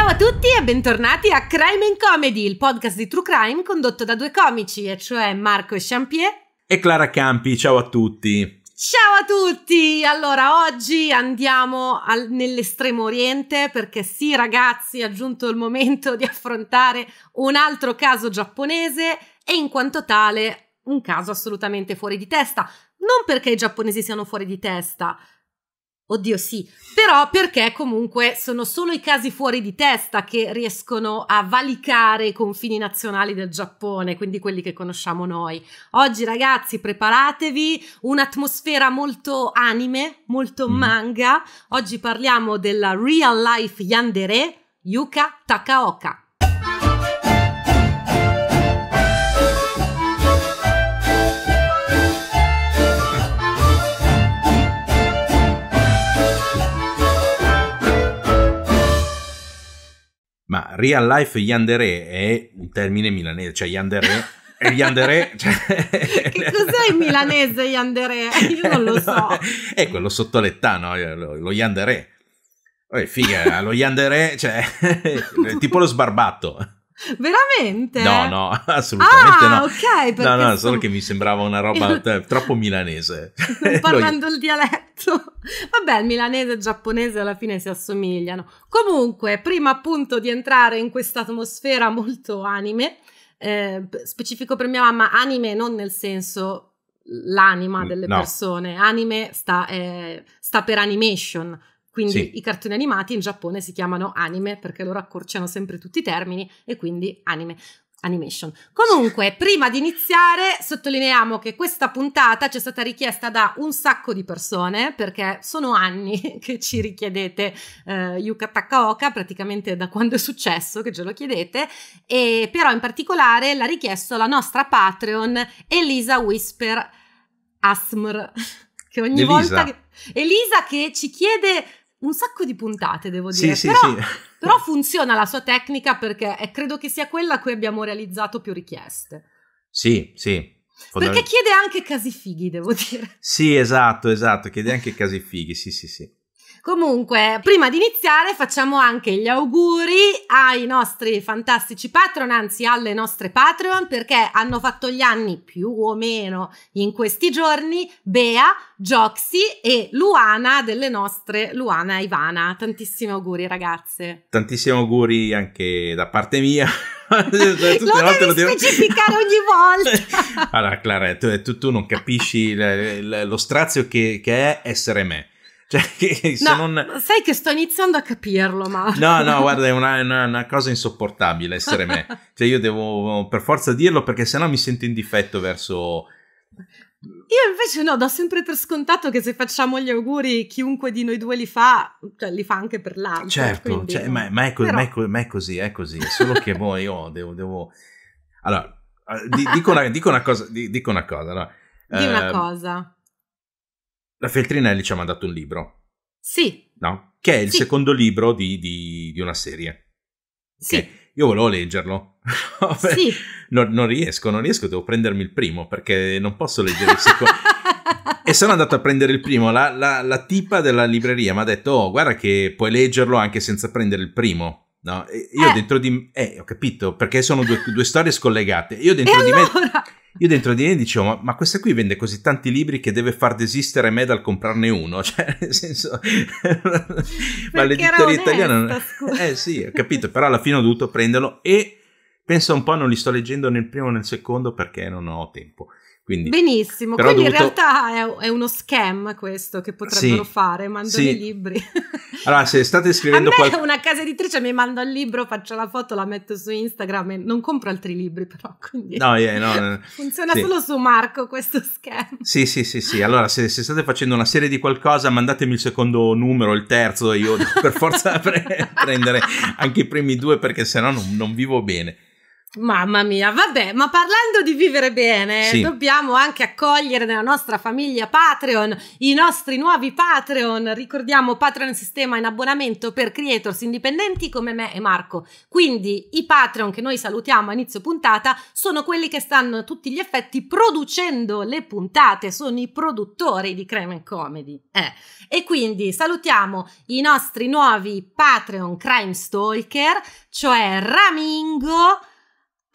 Ciao a tutti e bentornati a Crime and Comedy, il podcast di True Crime condotto da due comici, e cioè Marco Champier e Clara Campi. Ciao a tutti. Ciao a tutti! Allora, oggi andiamo al, nell'estremo oriente perché sì, ragazzi, è giunto il momento di affrontare un altro caso giapponese e in quanto tale un caso assolutamente fuori di testa. Non perché i giapponesi siano fuori di testa, Oddio sì, però perché comunque sono solo i casi fuori di testa che riescono a valicare i confini nazionali del Giappone, quindi quelli che conosciamo noi. Oggi ragazzi preparatevi, un'atmosfera molto anime, molto mm. manga. Oggi parliamo della real life yandere Yuka Takaoka. ma real life yandere è un termine milanese, cioè yandere E Yandere. Cioè... Che cos'è il milanese Yandere? Io non lo so. è quello sottolettano, lo, lo Yandere. Oh, figa, lo Yandere, cioè, tipo lo sbarbato. Veramente? No, no, assolutamente ah, no. ok. No, no, solo che mi sembrava una roba il... troppo milanese. Parlando il dialetto. Vabbè, il milanese e il giapponese alla fine si assomigliano. Comunque, prima appunto di entrare in questa atmosfera molto anime, eh, specifico per mia mamma, anime non nel senso l'anima delle no. persone, anime sta, eh, sta per animation, quindi sì. i cartoni animati in Giappone si chiamano anime perché loro accorciano sempre tutti i termini e quindi anime. Animation. Comunque, prima di iniziare, sottolineiamo che questa puntata ci è stata richiesta da un sacco di persone perché sono anni che ci richiedete eh, Yuka Takaoka, praticamente da quando è successo che ce lo chiedete, e però in particolare l'ha richiesto la nostra Patreon Elisa Whisper Asmr, che ogni Elisa. volta che... Elisa che ci chiede un sacco di puntate, devo dire. Sì, però, sì, sì. però funziona la sua tecnica perché è, credo che sia quella a cui abbiamo realizzato più richieste. Sì, sì. Fondament- perché chiede anche casi fighi, devo dire. Sì, esatto, esatto, chiede anche casi fighi, sì, sì, sì. Comunque, prima di iniziare facciamo anche gli auguri ai nostri fantastici patron, anzi alle nostre patron, perché hanno fatto gli anni più o meno in questi giorni Bea, Joxy e Luana delle nostre Luana e Ivana. Tantissimi auguri ragazze. Tantissimi auguri anche da parte mia. Tutte lo volte lo devo specificare ogni volta. allora, Clara, tu, tu, non capisci l, l, lo strazio che, che è essere me. Cioè, no, non... Sai che sto iniziando a capirlo, ma... No, no, guarda, è una, una, una cosa insopportabile essere me. cioè, io devo per forza dirlo perché sennò mi sento in difetto verso... Io invece no, do sempre per scontato che se facciamo gli auguri chiunque di noi due li fa, cioè, li fa anche per l'altro. Certo, cioè, ma, ma, è co- Però... ma, è co- ma, è così, è così. È solo che voi, io oh, devo... devo... Allora, ah, di- dico, una, dico, una, cosa... Di- dico una cosa, no? Di eh, una cosa. La Feltrinelli ci ha mandato un libro. Sì. No? Che è il sì. secondo libro di, di, di una serie. Sì. Okay. Io volevo leggerlo. Vabbè, sì. non, non, riesco, non riesco, devo prendermi il primo perché non posso leggere il secondo. e sono andato a prendere il primo. La, la, la tipa della libreria mi ha detto: Oh, guarda che puoi leggerlo anche senza prendere il primo. No, io eh. dentro di eh, ho capito, perché sono due, due storie scollegate. Io dentro, allora? di me, io dentro di me dicevo, ma, ma, questa qui vende così tanti libri che deve far desistere me dal comprarne uno. Cioè, nel senso, ma l'editoria italiana... Eh sì, ho capito, però alla fine ho dovuto prenderlo e pensa un po', non li sto leggendo nel primo o nel secondo perché non ho tempo. Quindi, Benissimo, quindi dovuto... in realtà è, è, uno scam questo che potrebbero sì, fare, mandano sì. i libri. allora, se state scrivendo... A me qual... una casa editrice mi manda il libro, faccio la foto, la metto su Instagram e non compro altri libri però, quindi... No, yeah, no, Funziona sì. solo su Marco questo scam. Sì, sì, sì, sì. Allora, se, se, state facendo una serie di qualcosa, mandatemi il secondo numero, il terzo, io per forza pre- prendere anche i primi due perché sennò non, non vivo bene. Mamma mia, vabbè, ma parlando di vivere bene, sì. dobbiamo anche accogliere nella nostra famiglia Patreon i nostri nuovi Patreon. Ricordiamo Patreon Sistema in abbonamento per creators indipendenti come me e Marco. Quindi i Patreon che noi salutiamo a inizio puntata sono quelli che stanno a tutti gli effetti producendo le puntate, sono i produttori di Crime Comedy. Eh. E quindi salutiamo i nostri nuovi Patreon Crime Stalker, cioè Ramingo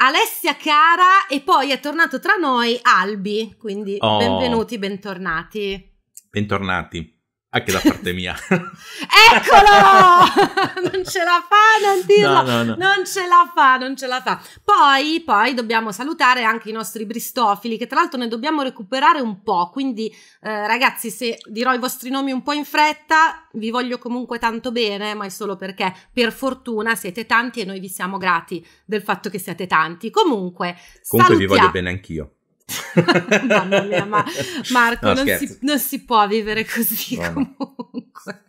Alessia Cara e poi è tornato tra noi Albi, quindi oh. benvenuti, bentornati. Bentornati anche da parte mia. Eccolo! non ce la fa, non dirlo. No, no, no. Non ce la fa, non ce la fa. Poi, poi dobbiamo salutare anche i nostri bristofili, che tra l'altro ne dobbiamo recuperare un po'. Quindi, eh, ragazzi, se dirò i vostri nomi un po' in fretta, vi voglio comunque tanto bene, ma è solo perché per fortuna siete tanti e noi vi siamo grati del fatto che siete tanti. Comunque, comunque salutiamo. vi voglio bene anch'io. Mamma mia, ma Marco, no, non, si, non, si, può vivere così no. comunque.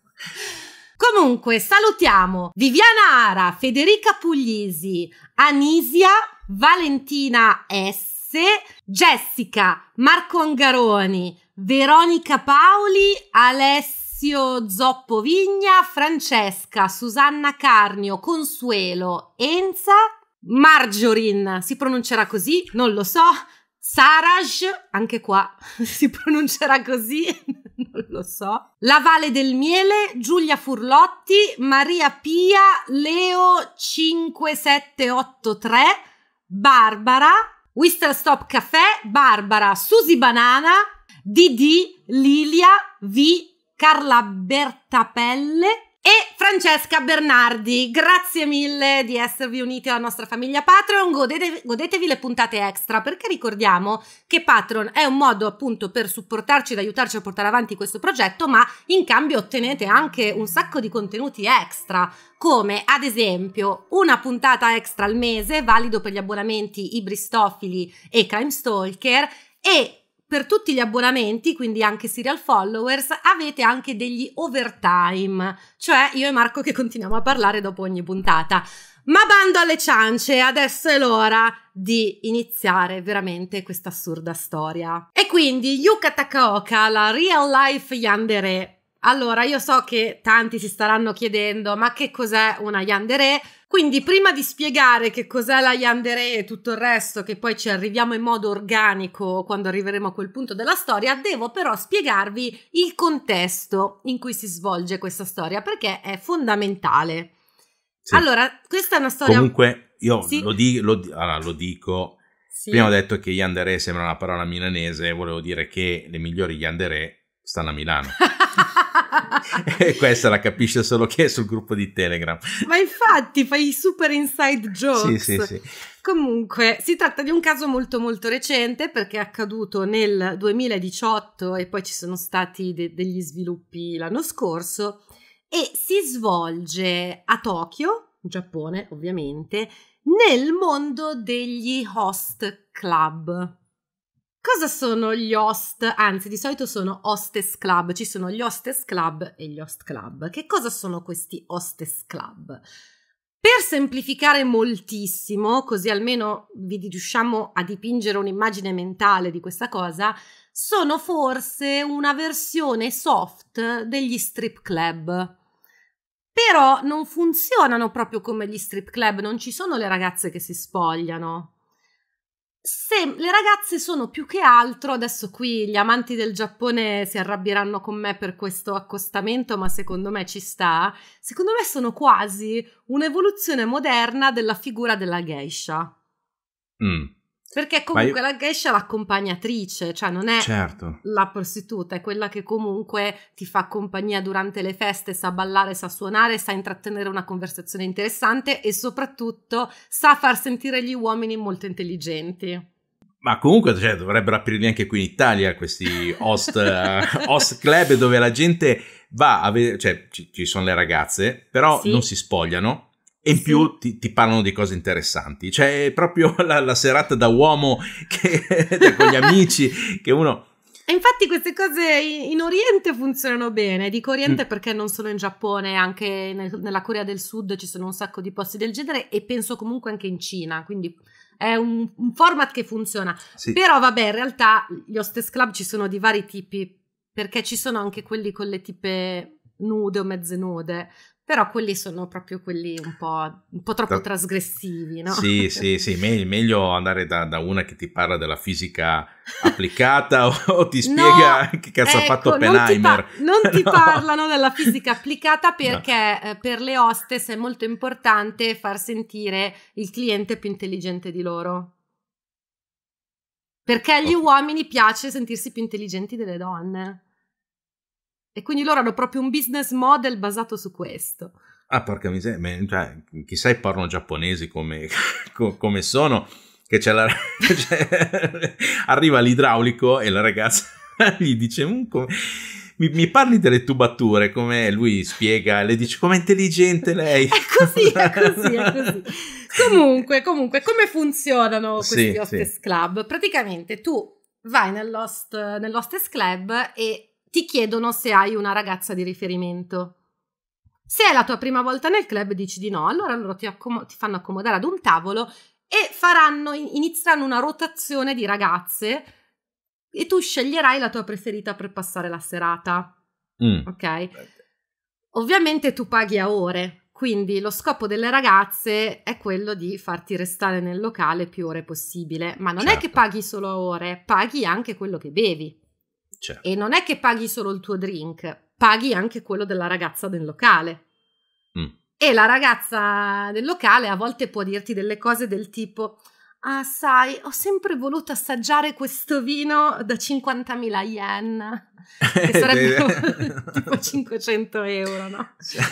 Comunque, salutiamo Viviana Ara, Federica Puglisi, Anisia, Valentina S, Jessica, Marco Angaroni, Veronica Paoli, Alessio Vigna, Francesca, Susanna Carnio, Consuelo, Enza, Marjorin, si pronuncerà così, non lo so, Saraj, anche qua si pronuncerà così, non lo so. La Valle del Miele, Giulia Furlotti, Maria Pia, Leo 5783, Barbara, Whistle Stop Café, Barbara, Susi Banana, Didi, Lilia, V, Carla Bertapelle, e Francesca Bernardi. Grazie mille di esservi uniti alla nostra famiglia Patreon. Godetevi, godetevi le puntate extra perché ricordiamo che Patreon è un modo appunto per supportarci ed aiutarci a portare avanti questo progetto, ma in cambio ottenete anche un sacco di contenuti extra, come ad esempio una puntata extra al mese, valido per gli abbonamenti Ibristofili e Crime Stalker e per tutti gli abbonamenti, quindi anche serial followers, avete anche degli overtime, cioè io e Marco che continuiamo a parlare dopo ogni puntata. Ma bando alle ciance, adesso è l'ora di iniziare veramente questa assurda storia. E quindi Yuka Takaoka, la real life Yandere. Allora, io so che tanti si staranno chiedendo, ma che cos'è una Yandere? Quindi prima di spiegare che cos'è la Yandere e tutto il resto, che poi ci arriviamo in modo organico quando arriveremo a quel punto della storia, devo però spiegarvi il contesto in cui si svolge questa storia, perché è fondamentale. Sì. Allora, questa è una storia... Comunque, io sì. lo, di, lo, allora, lo dico... Sì. Prima ho detto che Yandere sembra una parola milanese, volevo dire che le migliori Yandere stanno a Milano. e questa la capisce solo chi è sul gruppo di Telegram. Ma infatti fai i super inside jokes. Sì, sì, sì. Comunque, si tratta di un caso molto molto recente perché è accaduto nel 2018 e poi ci sono stati de- degli sviluppi l'anno scorso e si svolge a Tokyo, Giappone ovviamente, nel mondo degli host club. Cosa sono gli host? Anzi, di solito sono hostess club, ci sono gli hostess club e gli host club. Che cosa sono questi hostess club? Per semplificare moltissimo, così almeno vi riusciamo a dipingere un'immagine mentale di questa cosa, sono forse una versione soft degli strip club. Però non funzionano proprio come gli strip club, non ci sono le ragazze che si spogliano se le ragazze sono più che altro, adesso qui gli amanti del Giappone si arrabbieranno con me per questo accostamento, ma secondo me ci sta, secondo me sono quasi un'evoluzione moderna della figura della geisha. Mm. Perché comunque io... la geisha è l'accompagnatrice, cioè non è certo. la prostituta, è quella che comunque ti fa compagnia durante le feste, sa ballare, sa suonare, sa intrattenere una conversazione interessante e soprattutto sa far sentire gli uomini molto intelligenti. Ma comunque cioè, dovrebbero aprirli anche qui in Italia questi host, eh, host club dove la gente va a vedere, cioè ci, ci sono le ragazze, però sì. non si spogliano, e in sì. più ti, ti, parlano di cose interessanti. Cioè, proprio la, la serata da uomo che, con gli amici, che uno... E infatti queste cose in Oriente funzionano bene, dico Oriente mm. perché non solo in Giappone, anche nel, nella Corea del Sud ci sono un sacco di posti del genere e penso comunque anche in Cina, quindi è un, un format che funziona. Sì. Però vabbè, in realtà gli hostess club ci sono di vari tipi, perché ci sono anche quelli con le tipe nude o mezze nude, però quelli sono proprio quelli un po', un po troppo da, trasgressivi, no? Sì, sì, sì, me- meglio andare da, da, una che ti parla della fisica applicata o, o ti spiega no, che cazzo ecco, ha fatto ecco, Oppenheimer. Non ti, pa- non ti no. parlano della fisica applicata perché no. eh, per le hostess è molto importante far sentire il cliente più intelligente di loro. Perché agli okay. uomini piace sentirsi più intelligenti delle donne. E quindi loro hanno proprio un business model basato su questo. Ah, porca miseria, cioè, chissà i giapponesi come, come sono, che c'è la, cioè, arriva l'idraulico e la ragazza gli dice, mm, mi, mi, parli delle tubature, come lui spiega, le dice com'è intelligente lei. È così, è così, è così. comunque, comunque, come funzionano questi sì, hostess sì. club? Praticamente tu vai nell'host, nell'hostess club e ti chiedono se hai una ragazza di riferimento. Se è la tua prima volta nel club dici di no, allora loro ti, accom- ti fanno accomodare ad un tavolo e faranno, inizieranno una rotazione di ragazze e tu sceglierai la tua preferita per passare la serata. Mm. Ok? Ovviamente tu paghi a ore, quindi lo scopo delle ragazze è quello di farti restare nel locale più ore possibile, ma non certo. è che certo. paghi solo a ore, paghi anche quello che bevi. Certo. E non è che paghi solo il tuo drink, paghi anche quello della ragazza del locale. Mm. E la ragazza del locale a volte può dirti delle cose del tipo: Ah, sai, ho sempre voluto assaggiare questo vino da 50.000 yen, che sarebbero tipo 500 euro, no? Cioè.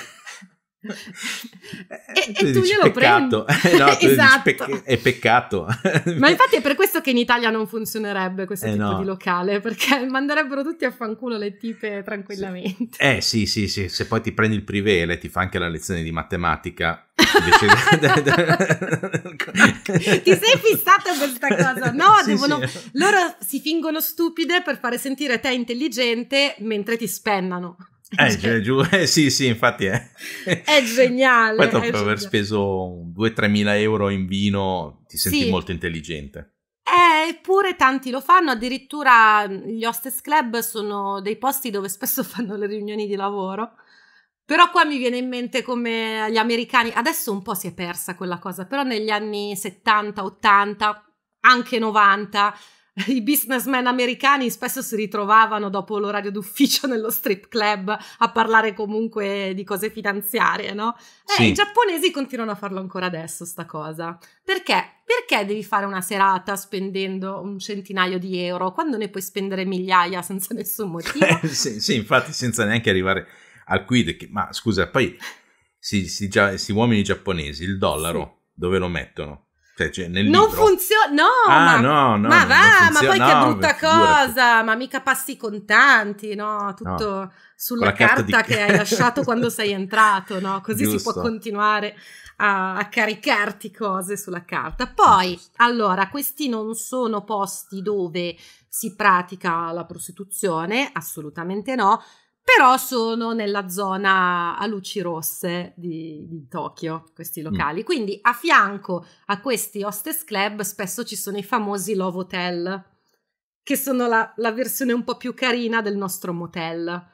e, e, tu glielo peccato. prendi. Eh, no, esatto. Pe- è peccato. Ma infatti è per questo che in Italia non funzionerebbe questo eh tipo no. di locale, perché manderebbero tutti a fanculo le tipe tranquillamente. Eh sì, sì, sì, se poi ti prendi il privele ti fa anche la lezione di matematica. ti sei fissato questa cosa? No, sì, devono... sì. loro si fingono stupide per fare sentire te intelligente mentre ti spennano. Eh, cioè, giù, eh, sì, sì, infatti è. Eh. È geniale. Poi dopo aver speso 2-3 mila euro in vino ti senti sì. molto intelligente. Eh, eppure tanti lo fanno, addirittura mm, gli hostess club sono dei posti dove spesso fanno le riunioni di lavoro. Però qua mi viene in mente come gli americani, adesso un po' si è persa quella cosa, però negli anni 70, 80, anche 90 i businessmen americani spesso si ritrovavano dopo l'orario d'ufficio nello strip club a parlare comunque di cose finanziarie, no? Eh, sì. Eh, I giapponesi continuano a farlo ancora adesso, sta cosa. Perché? Perché devi fare una serata spendendo un centinaio di euro quando ne puoi spendere migliaia senza nessun motivo? sì, sì, infatti, senza neanche arrivare al quid. Che, ma scusa, poi questi uomini giapponesi il dollaro sì. dove lo mettono? Cioè, cioè, non funziona, no, ah, ma, no, no, ma va, ma poi che brutta cosa, ma mica passi i contanti, no? Tutto no, sulla carta, carta di... che hai lasciato quando sei entrato, no? Così Giusto. si può continuare a, a, caricarti cose sulla carta. Poi, Giusto. allora, questi non sono posti dove si pratica la prostituzione, assolutamente no, però sono nella zona a luci rosse di, di Tokyo, questi mm. locali. Mm. Quindi a fianco a questi hostess club spesso ci sono i famosi love hotel, che sono la, la versione un po' più carina del nostro motel,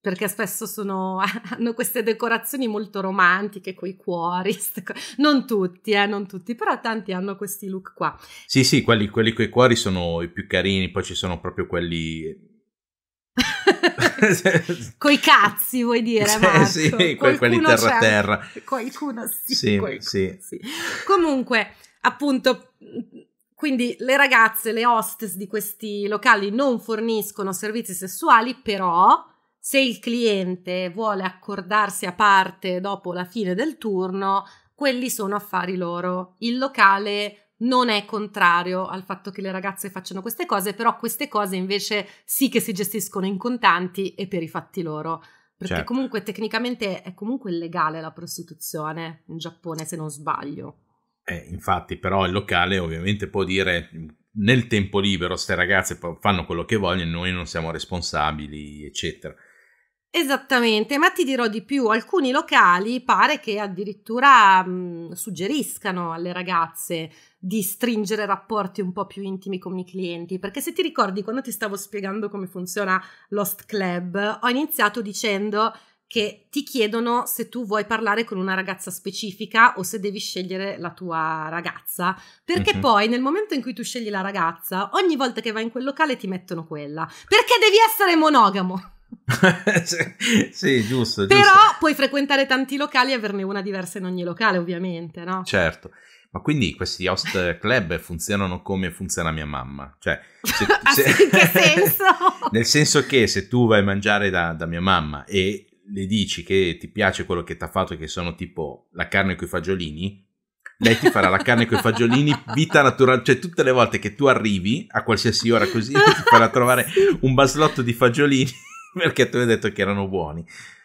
perché spesso sono, hanno queste decorazioni molto romantiche, coi cuori, non tutti, eh, non tutti, però tanti hanno questi look qua. Sì, sì, quelli, quelli coi cuori sono i più carini, poi ci sono proprio quelli Coi cazzi vuoi dire, Marco? Sì, sì quelli terra terra. Qualcuno sì, sì, qualcuno, sì. sì. Comunque, appunto, quindi le ragazze, le hostess di questi locali non forniscono servizi sessuali, però se il cliente vuole accordarsi a parte dopo la fine del turno, quelli sono affari loro. Il locale non è contrario al fatto che le ragazze facciano queste cose, però queste cose invece sì che si gestiscono in contanti e per i fatti loro. Perché certo. comunque tecnicamente è comunque illegale la prostituzione in Giappone, se non sbaglio. Eh, infatti, però il locale ovviamente può dire nel tempo libero queste ragazze fanno quello che vogliono, noi non siamo responsabili, eccetera. Esattamente, ma ti dirò di più, alcuni locali pare che addirittura mh, mm, suggeriscano alle ragazze di stringere rapporti un po' più intimi con i clienti, perché se ti ricordi quando ti stavo spiegando come funziona Lost Club, ho iniziato dicendo che ti chiedono se tu vuoi parlare con una ragazza specifica o se devi scegliere la tua ragazza, perché uh-huh. poi nel momento in cui tu scegli la ragazza, ogni volta che vai in quel locale ti mettono quella, perché devi essere monogamo. sì, giusto, giusto. Però puoi frequentare tanti locali e averne una diversa in ogni locale, ovviamente, no? Certo. Ma quindi questi host club funzionano come funziona mia mamma? Cioè, se, se, ah, in che senso? nel senso che se tu vai a mangiare da, da mia mamma e le dici che ti piace quello che ti ha fatto, che sono tipo la carne con i fagiolini, lei ti farà la carne con i fagiolini, vita naturale, cioè tutte le volte che tu arrivi a qualsiasi ora così ti farà trovare un baslotto di fagiolini perché tu hai detto che erano buoni.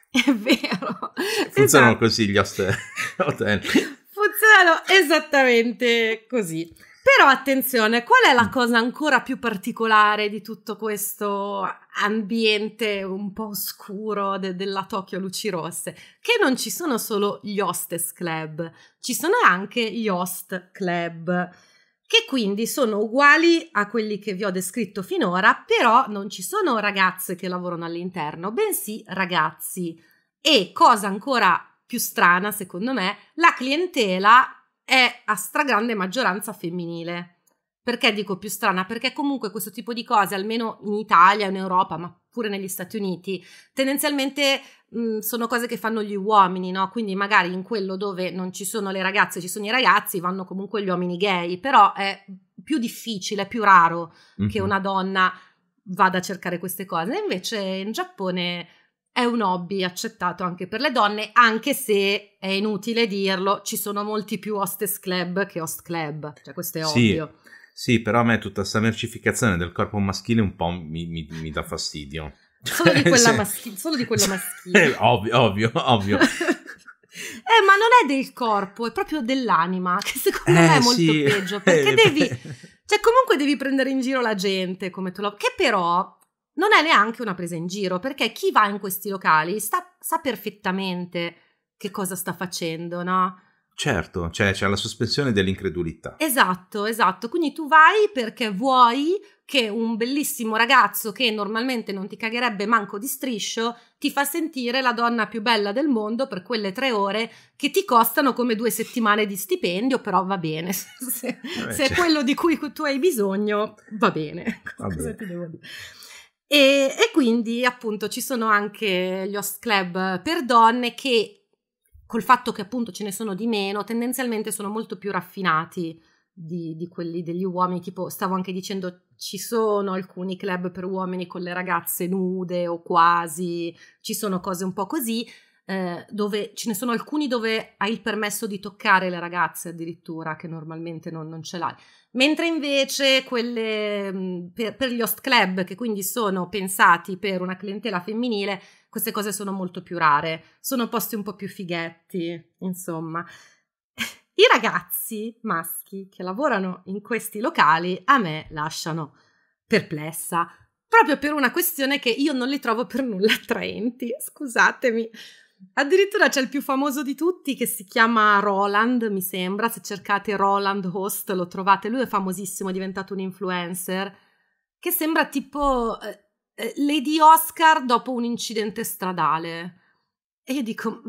È vero. Funzionano esatto. così gli host- hotel. Funzionano esattamente così. Però attenzione, qual è la mm. cosa ancora più particolare di tutto questo ambiente un po' oscuro de- della Tokyo Luci Rosse? Che non ci sono solo gli hostess club, ci sono anche gli host club che quindi sono uguali a quelli che vi ho descritto finora, però non ci sono ragazze che lavorano all'interno, bensì ragazzi. E cosa ancora più strana, secondo me, la clientela è a stragrande maggioranza femminile. Perché dico più strana? Perché comunque questo tipo di cose, almeno in Italia, in Europa, ma pure negli Stati Uniti, tendenzialmente mh, sono cose che fanno gli uomini, no? Quindi magari in quello dove non ci sono le ragazze, ci sono i ragazzi, vanno comunque gli uomini gay, però è più difficile, più raro mm-hmm. che mhm. una donna vada a cercare queste cose. Invece in Giappone è un hobby accettato anche per le donne, anche se è inutile dirlo, ci sono molti più hostess club che host club, cioè questo è sì. ovvio. Sì, però a me tutta questa mercificazione del corpo maschile un po' mi, mi, mi dà fastidio. Solo di cioè, quella, maschi- solo di quella maschile. Eh, ovvio, ovvio, ovvio. Eh, ma non è del corpo, è proprio dell'anima, che secondo eh, me è eh, molto sì. peggio, perché eh, devi... Eh. Cioè, comunque devi prendere in giro la gente, come te lo... Che però non è neanche una presa in giro, perché chi va in questi locali sta, sa perfettamente che cosa sta facendo, no? Certo, cioè c'è la sospensione dell'incredulità. Esatto, esatto. Quindi tu vai perché vuoi che un bellissimo ragazzo che normalmente non ti cagherebbe manco di striscio ti fa sentire la donna più bella del mondo per quelle tre ore che ti costano come due settimane di stipendio, però va bene. se, Vabbè, eh, se è cioè. quello di cui tu hai bisogno, va bene. Cosa ti devo dire? E, e quindi appunto ci sono anche gli host club per donne che col fatto che appunto ce ne sono di meno, tendenzialmente sono molto più raffinati di, di, quelli degli uomini, tipo stavo anche dicendo ci sono alcuni club per uomini con le ragazze nude o quasi, ci sono cose un po' così, eh, dove ce ne sono alcuni dove hai il permesso di toccare le ragazze addirittura, che normalmente non, non ce l'hai. Mentre invece quelle mm, per, per gli host club, che quindi sono pensati per una clientela femminile, queste cose sono molto più rare, sono posti un po' più fighetti, insomma. I ragazzi maschi che lavorano in questi locali a me lasciano perplessa, proprio per una questione che io non li trovo per nulla attraenti, scusatemi. Addirittura c'è il più famoso di tutti che si chiama Roland, mi sembra, se cercate Roland Host lo trovate, lui è famosissimo, è diventato un influencer, che sembra tipo eh, eh, Lady Oscar dopo un incidente stradale. E io dico,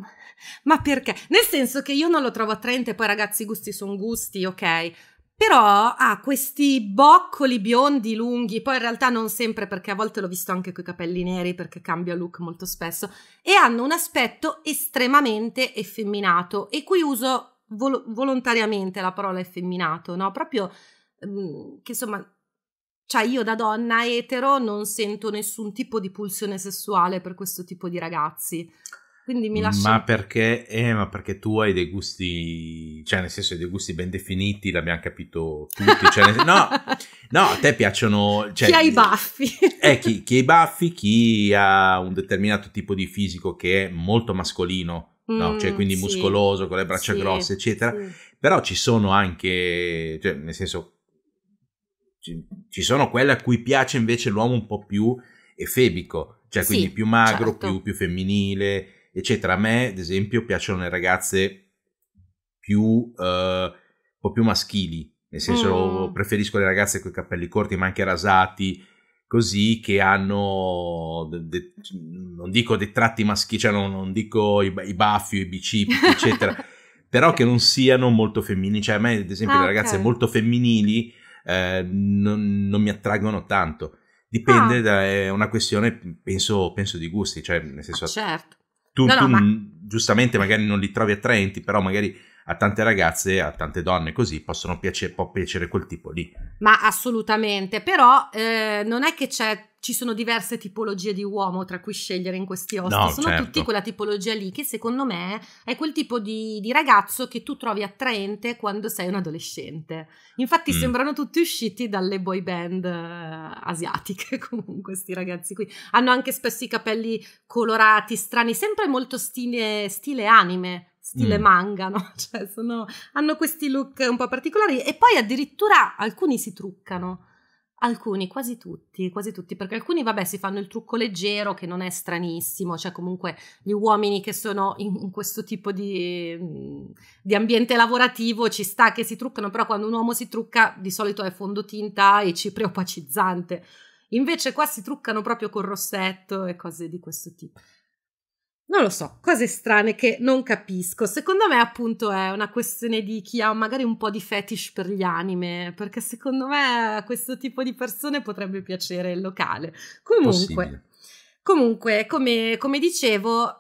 ma perché? Nel senso che io non lo trovo attraente, poi ragazzi i gusti sono gusti, ok? Però ha ah, questi boccoli biondi lunghi, poi in realtà non sempre perché a volte l'ho visto anche coi capelli neri perché cambia look molto spesso, e hanno un aspetto estremamente effeminato e qui uso vol volontariamente la parola effeminato, no? Proprio mm, che insomma cioè io da donna etero non sento nessun tipo di pulsione sessuale per questo tipo di ragazzi. Quindi mi lascio... Ma perché, eh, ma perché tu hai dei gusti, cioè nel senso hai dei gusti ben definiti, l'abbiamo capito tutti. Cioè nel... no, no, a te piacciono... Cioè, chi ha i baffi. Eh, chi, chi, ha i baffi, chi ha un determinato tipo di fisico che è molto mascolino, mm, no? Cioè mm, quindi sì. muscoloso, con le braccia sì, grosse, eccetera. Sì. Però ci sono anche, cioè, nel senso ci sono quelle a cui piace invece l'uomo un po' più efebico, cioè sì, quindi più magro, certo. più, più, femminile, eccetera. A me, ad esempio, piacciono le ragazze più, eh, un po' più maschili, nel senso mm. preferisco le ragazze con i capelli corti ma anche rasati, così che hanno, de, de, non dico dei tratti maschili, cioè non, non dico i, i, baffi, i bicipiti, eccetera. però che non siano molto femminili, cioè a me ad esempio ah, le ragazze okay. molto femminili eh, non, non, mi attraggono tanto. Dipende, ah. da, è una questione, penso, penso, di gusti, cioè nel senso... Ah, certo. Tu, no, no, tu ma... giustamente magari non li trovi attraenti, però magari a tante ragazze, a tante donne così, possono piacere, può piacere quel tipo lì. Ma assolutamente, però eh, non è che c'è ci sono diverse tipologie di uomo tra cui scegliere in questi host. No, sono certo. tutti quella tipologia lì che secondo me è quel tipo di, di ragazzo che tu trovi attraente quando sei un adolescente. Infatti mm. sembrano tutti usciti dalle boy band uh, asiatiche comunque questi ragazzi qui. Hanno anche spesso i capelli colorati, strani, sempre molto stile, stile anime, stile mm. manga, no? Cioè sono, hanno questi look un po' particolari e poi addirittura alcuni si truccano Alcuni, quasi tutti, quasi tutti, perché alcuni, vabbè, si fanno il trucco leggero che non è stranissimo, cioè comunque gli uomini che sono in, questo tipo di, mm, di, ambiente lavorativo ci sta che si truccano, però quando un uomo si trucca di solito è fondotinta e cipria opacizzante. Invece qua si truccano proprio col rossetto e cose di questo tipo non lo so, cose strane che non capisco. Secondo me, appunto, è una questione di chi ha magari un po' di fetish per gli anime, perché secondo me a questo tipo di persone potrebbe piacere il locale. Comunque, comunque come, come, dicevo,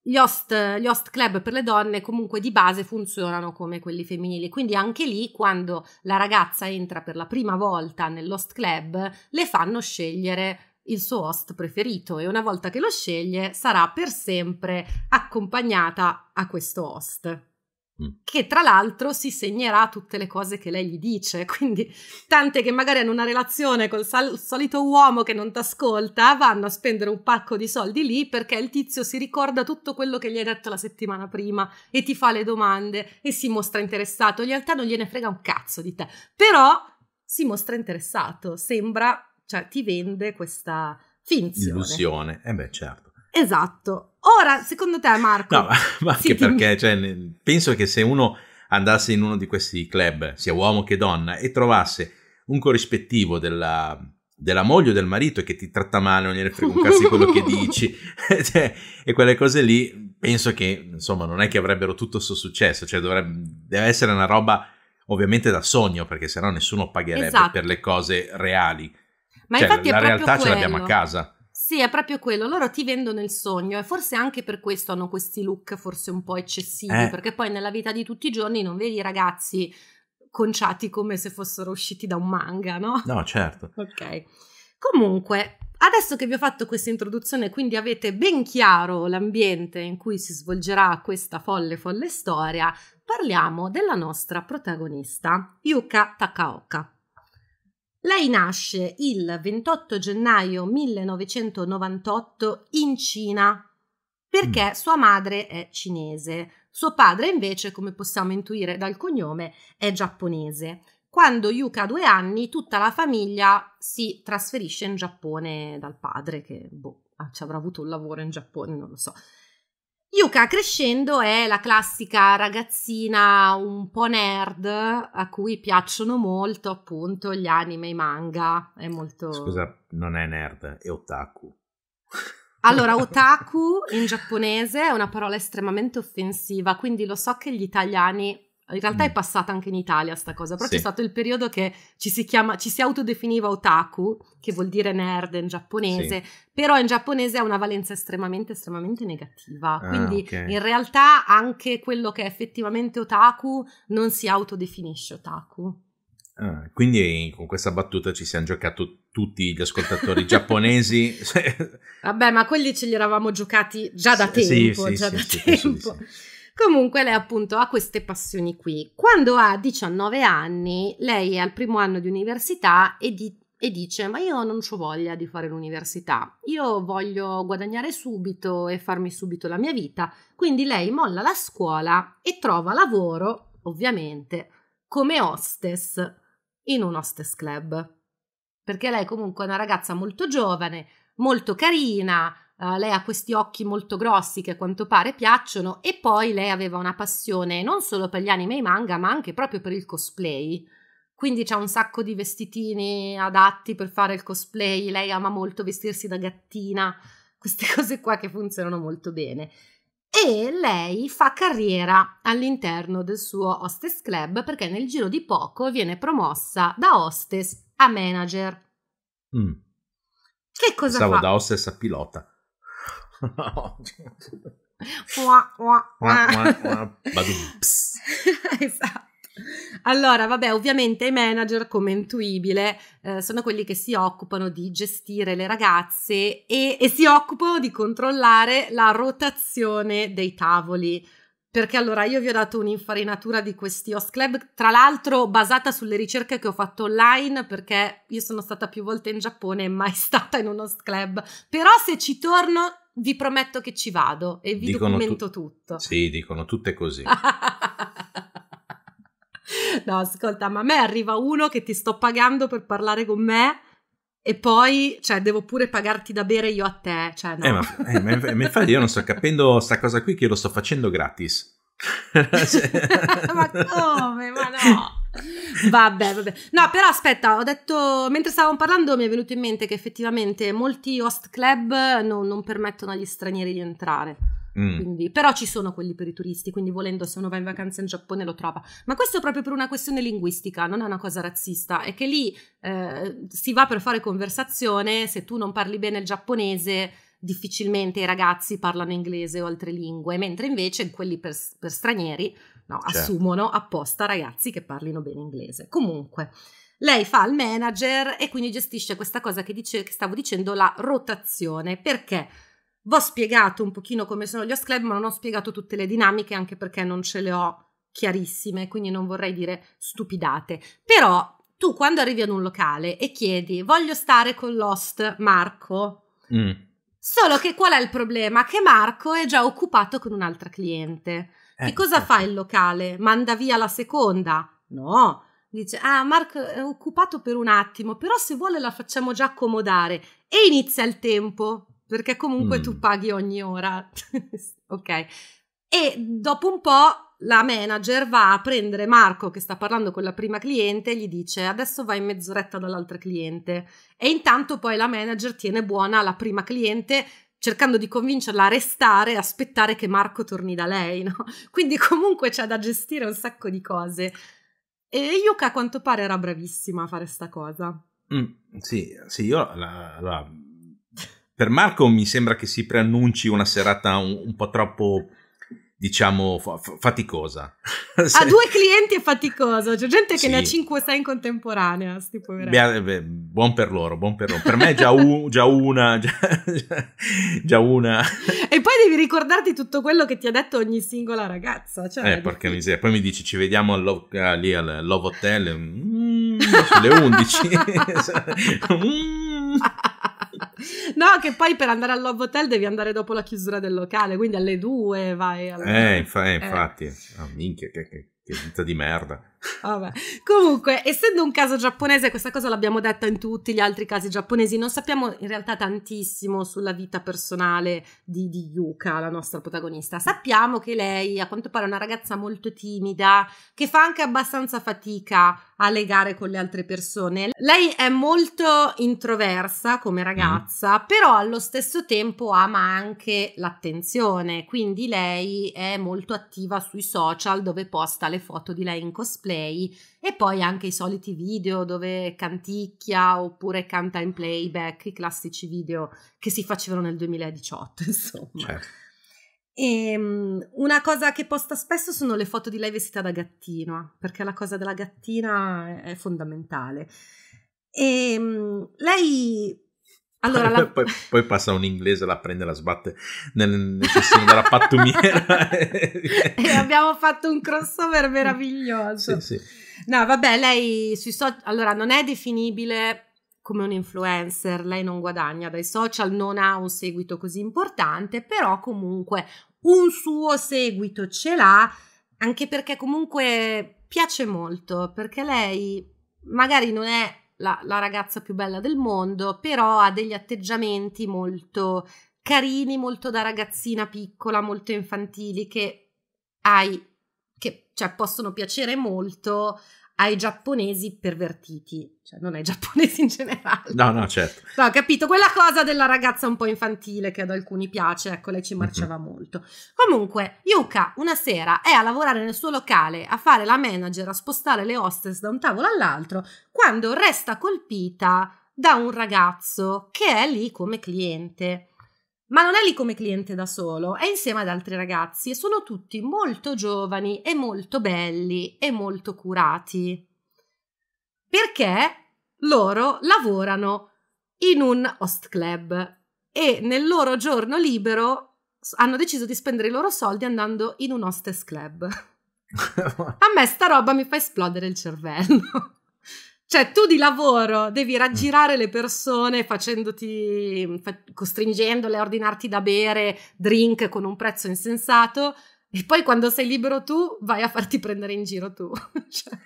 gli host, gli host club per le donne comunque di base funzionano come quelli femminili, quindi anche lì quando la ragazza entra per la prima volta nell'host club le fanno scegliere il suo host preferito e una volta che lo sceglie sarà per sempre accompagnata a questo host mm. che tra l'altro si segnerà tutte le cose che lei gli dice, quindi tante che magari hanno una relazione col sal- solito uomo che non ti ascolta vanno a spendere un pacco di soldi lì perché il tizio si ricorda tutto quello che gli hai detto la settimana prima e ti fa le domande e si mostra interessato, in realtà non gliene frega un cazzo di te, però si mostra interessato, sembra cioè ti vende questa finzione. Illusione, eh beh certo. Esatto. Ora, secondo te Marco... No, ma anche perché cioè, penso che se uno andasse in uno di questi club, sia uomo che donna, e trovasse un corrispettivo della, della moglie o del marito che ti tratta male, non gliene frega un cazzo di quello che dici, cioè, e quelle cose lì, penso che, insomma, non è che avrebbero tutto questo successo, cioè dovrebbe, deve essere una roba ovviamente da sogno, perché sennò nessuno pagherebbe esatto. per le cose reali. Ma cioè, infatti la realtà ce l'abbiamo a casa. Sì, è proprio quello. Loro ti vendono il sogno e forse anche per questo hanno questi look forse un po' eccessivi, eh. perché poi nella vita di tutti i giorni non vedi ragazzi conciati come se fossero usciti da un manga, no? No, certo. Ok. Comunque, adesso che vi ho fatto questa introduzione, quindi avete ben chiaro l'ambiente in cui si svolgerà questa folle folle storia, parliamo della nostra protagonista, Yuka Takaoka. Lei nasce il 28 gennaio 1998 in Cina perché mm. sua madre è cinese, suo padre invece, come possiamo intuire dal cognome, è giapponese. Quando Yuka ha due anni, tutta la famiglia si trasferisce in Giappone dal padre che boh, ci avrà avuto un lavoro in Giappone, non lo so. Yuka crescendo è la classica ragazzina un po' nerd a cui piacciono molto appunto gli anime e i manga. È molto... Scusa, non è nerd, è otaku. Allora, otaku in giapponese è una parola estremamente offensiva, quindi lo so che gli italiani in realtà mm. è passata anche in Italia sta cosa, però sì. c'è stato il periodo che ci si, chiama, ci si autodefiniva otaku, che vuol dire nerd in giapponese, sì. però in giapponese ha una valenza estremamente, estremamente negativa. Ah, Quindi okay. in realtà anche quello che è effettivamente otaku non si autodefinisce otaku. Ah, quindi con questa battuta ci siamo giocati tutti gli ascoltatori giapponesi. Vabbè, ma quelli ce li eravamo giocati già da tempo. Sì, già da tempo. Comunque lei appunto ha queste passioni qui. Quando ha 19 anni, lei è al primo anno di università e, di, e dice ma io non ho voglia di fare l'università, io voglio guadagnare subito e farmi subito la mia vita. Quindi lei molla la scuola e trova lavoro, ovviamente, come hostess in un hostess club. Perché lei comunque è una ragazza molto giovane, molto carina, Uh, lei ha questi occhi molto grossi che a quanto pare piacciono e poi lei aveva una passione non solo per gli anime e i manga ma anche proprio per il cosplay. Quindi c'è un sacco di vestitini adatti per fare il cosplay, lei ama molto vestirsi da gattina, queste cose qua che funzionano molto bene. E lei fa carriera all'interno del suo hostess club perché nel giro di poco viene promossa da hostess a manager. Mm. Che cosa Stavo fa? da hostess a pilota. Mua, mua, mua. esatto. Allora, vabbè, ovviamente i manager, come intuibile, eh, sono quelli che si occupano di gestire le ragazze e, e si occupano di controllare la rotazione dei tavoli. Perché allora io vi ho dato un'infarinatura di questi host club, tra l'altro basata sulle ricerche che ho fatto online, perché io sono stata più volte in Giappone e mai stata in un host club. Però se ci torno vi prometto che ci vado e vi dicono documento tu- tutto. Sì, dicono tutte così. no, ascolta, ma a me arriva uno che ti sto pagando per parlare con me e poi, cioè, devo pure pagarti da bere io a te, cioè, no. eh, ma, eh, ma, ma infatti io non sto capendo sta cosa qui che io lo sto facendo gratis. ma come? Ma no! Vabbè, vabbè. No, però aspetta, ho detto, mentre stavamo parlando mi è venuto in mente che effettivamente molti host club no, non permettono agli stranieri di entrare. Mm. Quindi, però ci sono quelli per i turisti, quindi volendo se uno va in vacanza in Giappone lo trova. Ma questo è proprio per una questione linguistica, non è una cosa razzista, è che lì eh, si va per fare conversazione, se tu non parli bene il giapponese difficilmente i ragazzi parlano inglese o altre lingue, mentre invece quelli per, per stranieri No, certo. assumono apposta ragazzi che parlino bene inglese. Comunque, lei fa il manager e quindi gestisce questa cosa che, dice, che stavo dicendo, la rotazione. Perché? ho spiegato un pochino come sono gli host club, ma non ho spiegato tutte le dinamiche anche perché non ce le ho chiarissime, quindi non vorrei dire stupidate. Però tu quando arrivi ad un locale e chiedi voglio stare con l'host Marco, mm. solo che qual è il problema? Che Marco è già occupato con un'altra cliente. Che eh, cosa eh, fa il locale? Manda via la seconda? No. Dice, ah, Mark è occupato per un attimo, però se vuole la facciamo già accomodare. E inizia il tempo, perché comunque mm. tu paghi ogni ora. ok. E dopo un po' la manager va a prendere Marco che sta parlando con la prima cliente e gli dice adesso vai in mezz'oretta dall'altra cliente. E intanto poi la manager tiene buona la prima cliente cercando di convincerla a restare e aspettare che Marco torni da lei, no? Quindi comunque c'è da gestire un sacco di cose. E Yuka a quanto pare era bravissima a fare sta cosa. Mm, sì, sì, io la, la... per Marco mi sembra che si preannunci una serata un, un po' troppo diciamo, faticosa. Ha due clienti è faticosa, c'è gente che sì. ne ha 5 o 6 in contemporanea, sti poveretti. Eh, beh, buon per loro, buon per loro. Per me è già, un, già una, già, già, una. E poi devi ricordarti tutto quello che ti ha detto ogni singola ragazza. Cioè, eh, porca miseria. Poi mi dici, ci vediamo allo, ah, eh, lì al Love Hotel, mm, sulle 11. mm. No, che poi per andare al Love Hotel devi andare dopo la chiusura del locale, quindi alle due vai. Alle... Eh, inf- eh, infatti, eh. Oh, minchia, che, che, che vita di merda. Vabbè. Comunque, essendo un caso giapponese, questa cosa l'abbiamo detta in tutti gli altri casi giapponesi, non sappiamo in realtà tantissimo sulla vita personale di, di Yuka, la nostra protagonista. Sappiamo che lei, a quanto pare, è una ragazza molto timida, che fa anche abbastanza fatica a legare con le altre persone. Lei è molto introversa come mm. ragazza, mm. però allo stesso tempo ama anche l'attenzione, quindi lei è molto attiva sui social dove posta le foto di lei in cosplay Vei e poi anche i soliti video dove canticchia oppure canta in playback, i classici video che si facevano nel 2018, insomma. Certo. E, um, una cosa che posta spesso sono le foto di lei vestita da gattina, perché la cosa della gattina è fondamentale. E, um, lei allora, la... poi, poi, passa un inglese, la prende e la sbatte nel, nel cestino della pattumiera. e abbiamo fatto un crossover meraviglioso. Sì, sì. No, vabbè, lei sui social... Allora, non è definibile come un influencer, lei non guadagna dai social, non ha un seguito così importante, però comunque un suo seguito ce l'ha, anche perché comunque piace molto, perché lei magari non è la, la ragazza più bella del mondo, però ha degli atteggiamenti molto carini, molto da ragazzina piccola, molto infantili, che hai, che cioè, possono piacere molto ai giapponesi pervertiti, cioè non ai giapponesi in generale. No, no, certo. No, capito, quella cosa della ragazza un po' infantile che ad alcuni piace, ecco, lei ci mhm. marciava mm-hmm. molto. Comunque, Yuka una sera è a lavorare nel suo locale, a fare la manager, a spostare le hostess da un tavolo all'altro, quando resta colpita da un ragazzo che è lì come cliente. Ma non è lì come cliente da solo, è insieme ad altri ragazzi e sono tutti molto giovani e molto belli e molto curati. Perché loro lavorano in un host club e nel loro giorno libero hanno deciso di spendere i loro soldi andando in un hostess club. A me sta roba mi fa esplodere il cervello. Cioè, tu di lavoro devi mm. raggirare le persone facendoti, fa, costringendole a ordinarti da bere drink con un prezzo insensato e poi quando sei libero tu vai a farti prendere in giro tu. cioè.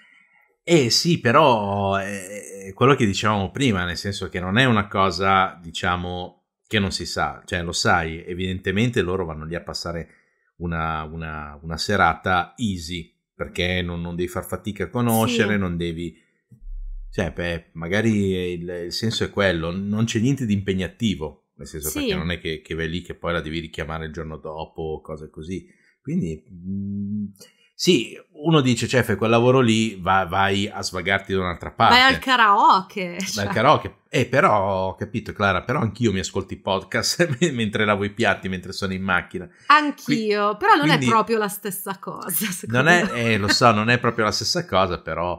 Eh sì, però eh, è quello che dicevamo prima, nel senso che non è una cosa, diciamo, che non si sa, cioè lo sai, evidentemente loro vanno lì a passare una, una, una serata easy, perché non, non, devi far fatica a conoscere, sì. non devi cioè, beh, magari il, il, senso è quello, non c'è niente di impegnativo, nel senso sì. perché non è che, che vai lì che poi la devi richiamare il giorno dopo, cose così. Quindi... Mh, mm, sì, uno dice, cioè, fai quel lavoro lì, va, vai a svagarti da un'altra parte. Vai al karaoke. Vai cioè. al karaoke. Eh, però, ho capito, Clara, però anch'io mi ascolto i podcast mentre lavo i piatti, mentre sono in macchina. Anch'io, Qui, però non quindi, è proprio la stessa cosa. Non me. è, eh, lo so, non è proprio la stessa cosa, però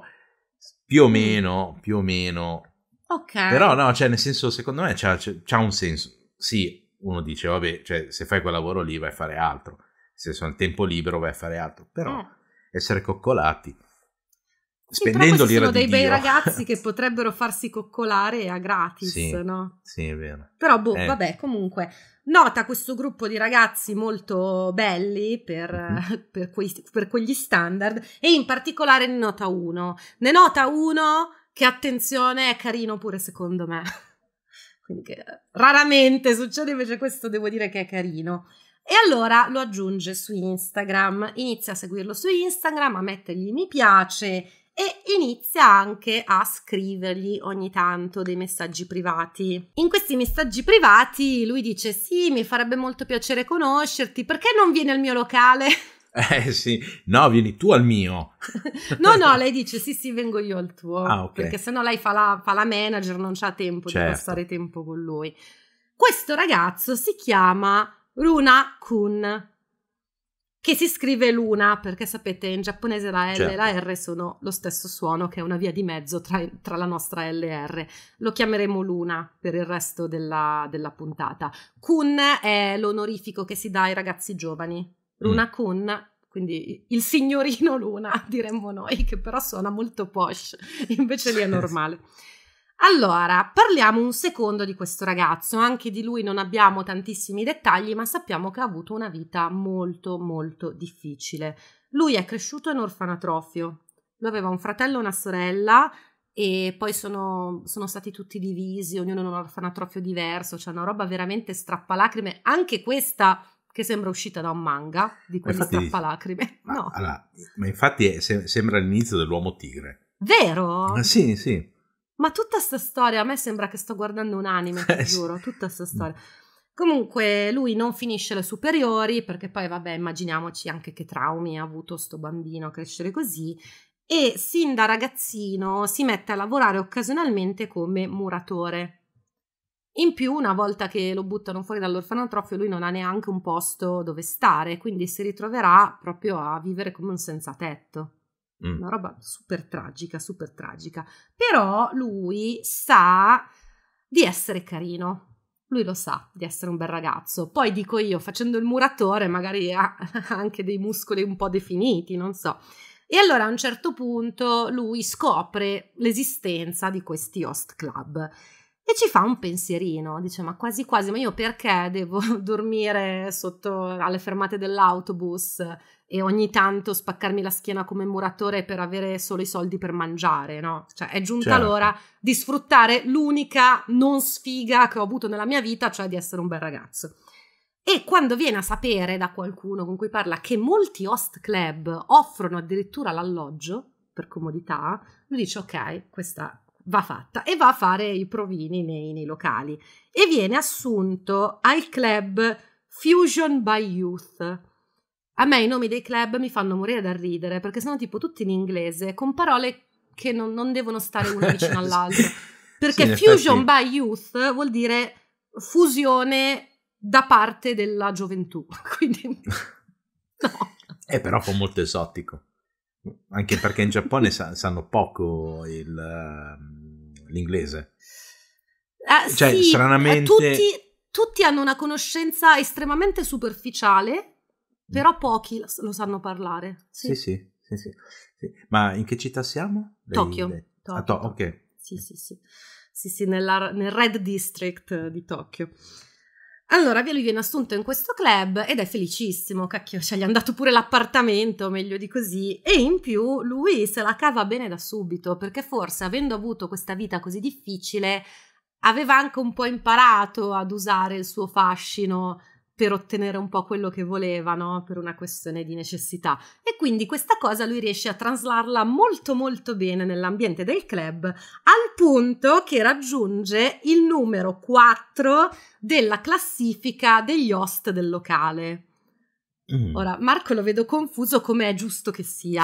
più o mm. meno, più o meno. Ok. Però no, cioè nel senso, secondo me c'ha, c'ha un senso. Sì, uno dice, vabbè, cioè, se fai quel lavoro lì vai a fare altro. Se sono al tempo libero vai a fare altro. Però eh. essere coccolati spendendo l'ira sono dei Dio. bei ragazzi che potrebbero farsi coccolare a gratis, sì, no? Sì, è vero. Però boh, eh. vabbè, comunque nota questo gruppo di ragazzi molto belli per, mm-hmm. per, quei, per quegli standard e in particolare ne nota uno. Ne nota uno che attenzione è carino pure secondo me. Quindi che raramente succede, invece questo devo dire che è carino. E allora lo aggiunge su Instagram, inizia a seguirlo su Instagram, a mettergli mi piace e inizia anche a scrivergli ogni tanto dei messaggi privati. In questi messaggi privati lui dice sì, mi farebbe molto piacere conoscerti, perché non vieni al mio locale? Eh sì, no, vieni tu al mio. no, no, lei dice sì, sì, vengo io al tuo. Ah, okay. Perché sennò lei fa la, fa la manager, non c'ha tempo certo. di passare tempo con lui. Questo ragazzo si chiama Runa Kun che si scrive Luna, perché sapete in giapponese la L certo. e la certo. R sono lo stesso suono, che è una via di mezzo tra, tra la nostra L e R. Lo chiameremo Luna per il resto della, della puntata. Kun è l'onorifico che si dà ai ragazzi giovani. Luna mm. Kun quindi il signorino Luna, diremmo noi, che però suona molto posh, invece lì è normale. Allora, parliamo un secondo di questo ragazzo, anche di lui non abbiamo tantissimi dettagli, ma sappiamo che ha avuto una vita molto molto difficile. Lui è cresciuto in orfanatrofio, lui aveva un fratello e una sorella e poi sono, sono stati tutti divisi, ognuno in un orfanatrofio diverso, cioè una roba veramente strappalacrime, anche questa che sembra uscita da un manga, di quelli infatti, strappalacrime. Ma, no. allora, ma infatti è, sembra l'inizio dell'uomo tigre. Vero? Ma ah, sì, sì. Ma tutta questa storia, a me sembra che sto guardando un anime, ti eh, giuro, tutta questa mm. storia. Comunque lui non finisce le superiori perché poi vabbè immaginiamoci anche che traumi ha avuto sto bambino a crescere così e sin da ragazzino si mette a lavorare occasionalmente come muratore. In più una volta che lo buttano fuori dall'orfanotrofio lui non ha neanche un posto dove stare quindi si ritroverà proprio a vivere come un senza tetto. Mm. Una roba super tragica, super tragica. Però lui sa di essere carino. Lui lo sa di essere un bel ragazzo. Poi dico io, facendo il muratore, magari ha anche dei muscoli un po' definiti, non so. E allora a un certo punto lui scopre l'esistenza di questi host club e ci fa un pensierino, dice ma quasi quasi, ma io perché devo dormire sotto alle fermate dell'autobus e ogni tanto spaccarmi la schiena come muratore per avere solo i soldi per mangiare, no? Cioè è giunta certo. l'ora di sfruttare l'unica non sfiga che ho avuto nella mia vita, cioè di essere un bel ragazzo. E quando viene a sapere da qualcuno con cui parla che molti host club offrono addirittura l'alloggio per comodità, lui dice ok, questa va fatta e va a fare i provini nei, nei locali e viene assunto al club Fusion by Youth a me i nomi dei club mi fanno morire dal ridere perché sono tipo tutti in inglese con parole che non, non devono stare una vicino all'altra. Perché sì, fusion effetti. by youth vuol dire fusione da parte della gioventù. Quindi, no. Eh, però fa molto esotico. Anche perché in Giappone sa- sanno poco il, uh, l'inglese. Eh, cioè, sì, eh, stranamente. Tutti, tutti hanno una conoscenza estremamente superficiale però pochi lo sanno parlare. Sì, sì, sì. sì, sì. Ma in che città siamo? Tokyo. Dei... Tokyo. Ah, to- ok. Sì, sì, sì. Sì, sì, nella, nel Red District di Tokyo. Allora, via lui viene assunto in questo club ed è felicissimo, cacchio, cioè gli è andato pure l'appartamento, meglio di così, e in più lui se la cava bene da subito, perché forse avendo avuto questa vita così difficile, aveva anche un po' imparato ad usare il suo fascino per ottenere un po' quello che voleva, no? per una questione di necessità. E quindi questa cosa lui riesce a traslarla molto molto bene nell'ambiente del club, al punto che raggiunge il numero 4 della classifica degli host del locale. Mm. Ora, Marco lo vedo confuso come è giusto che sia,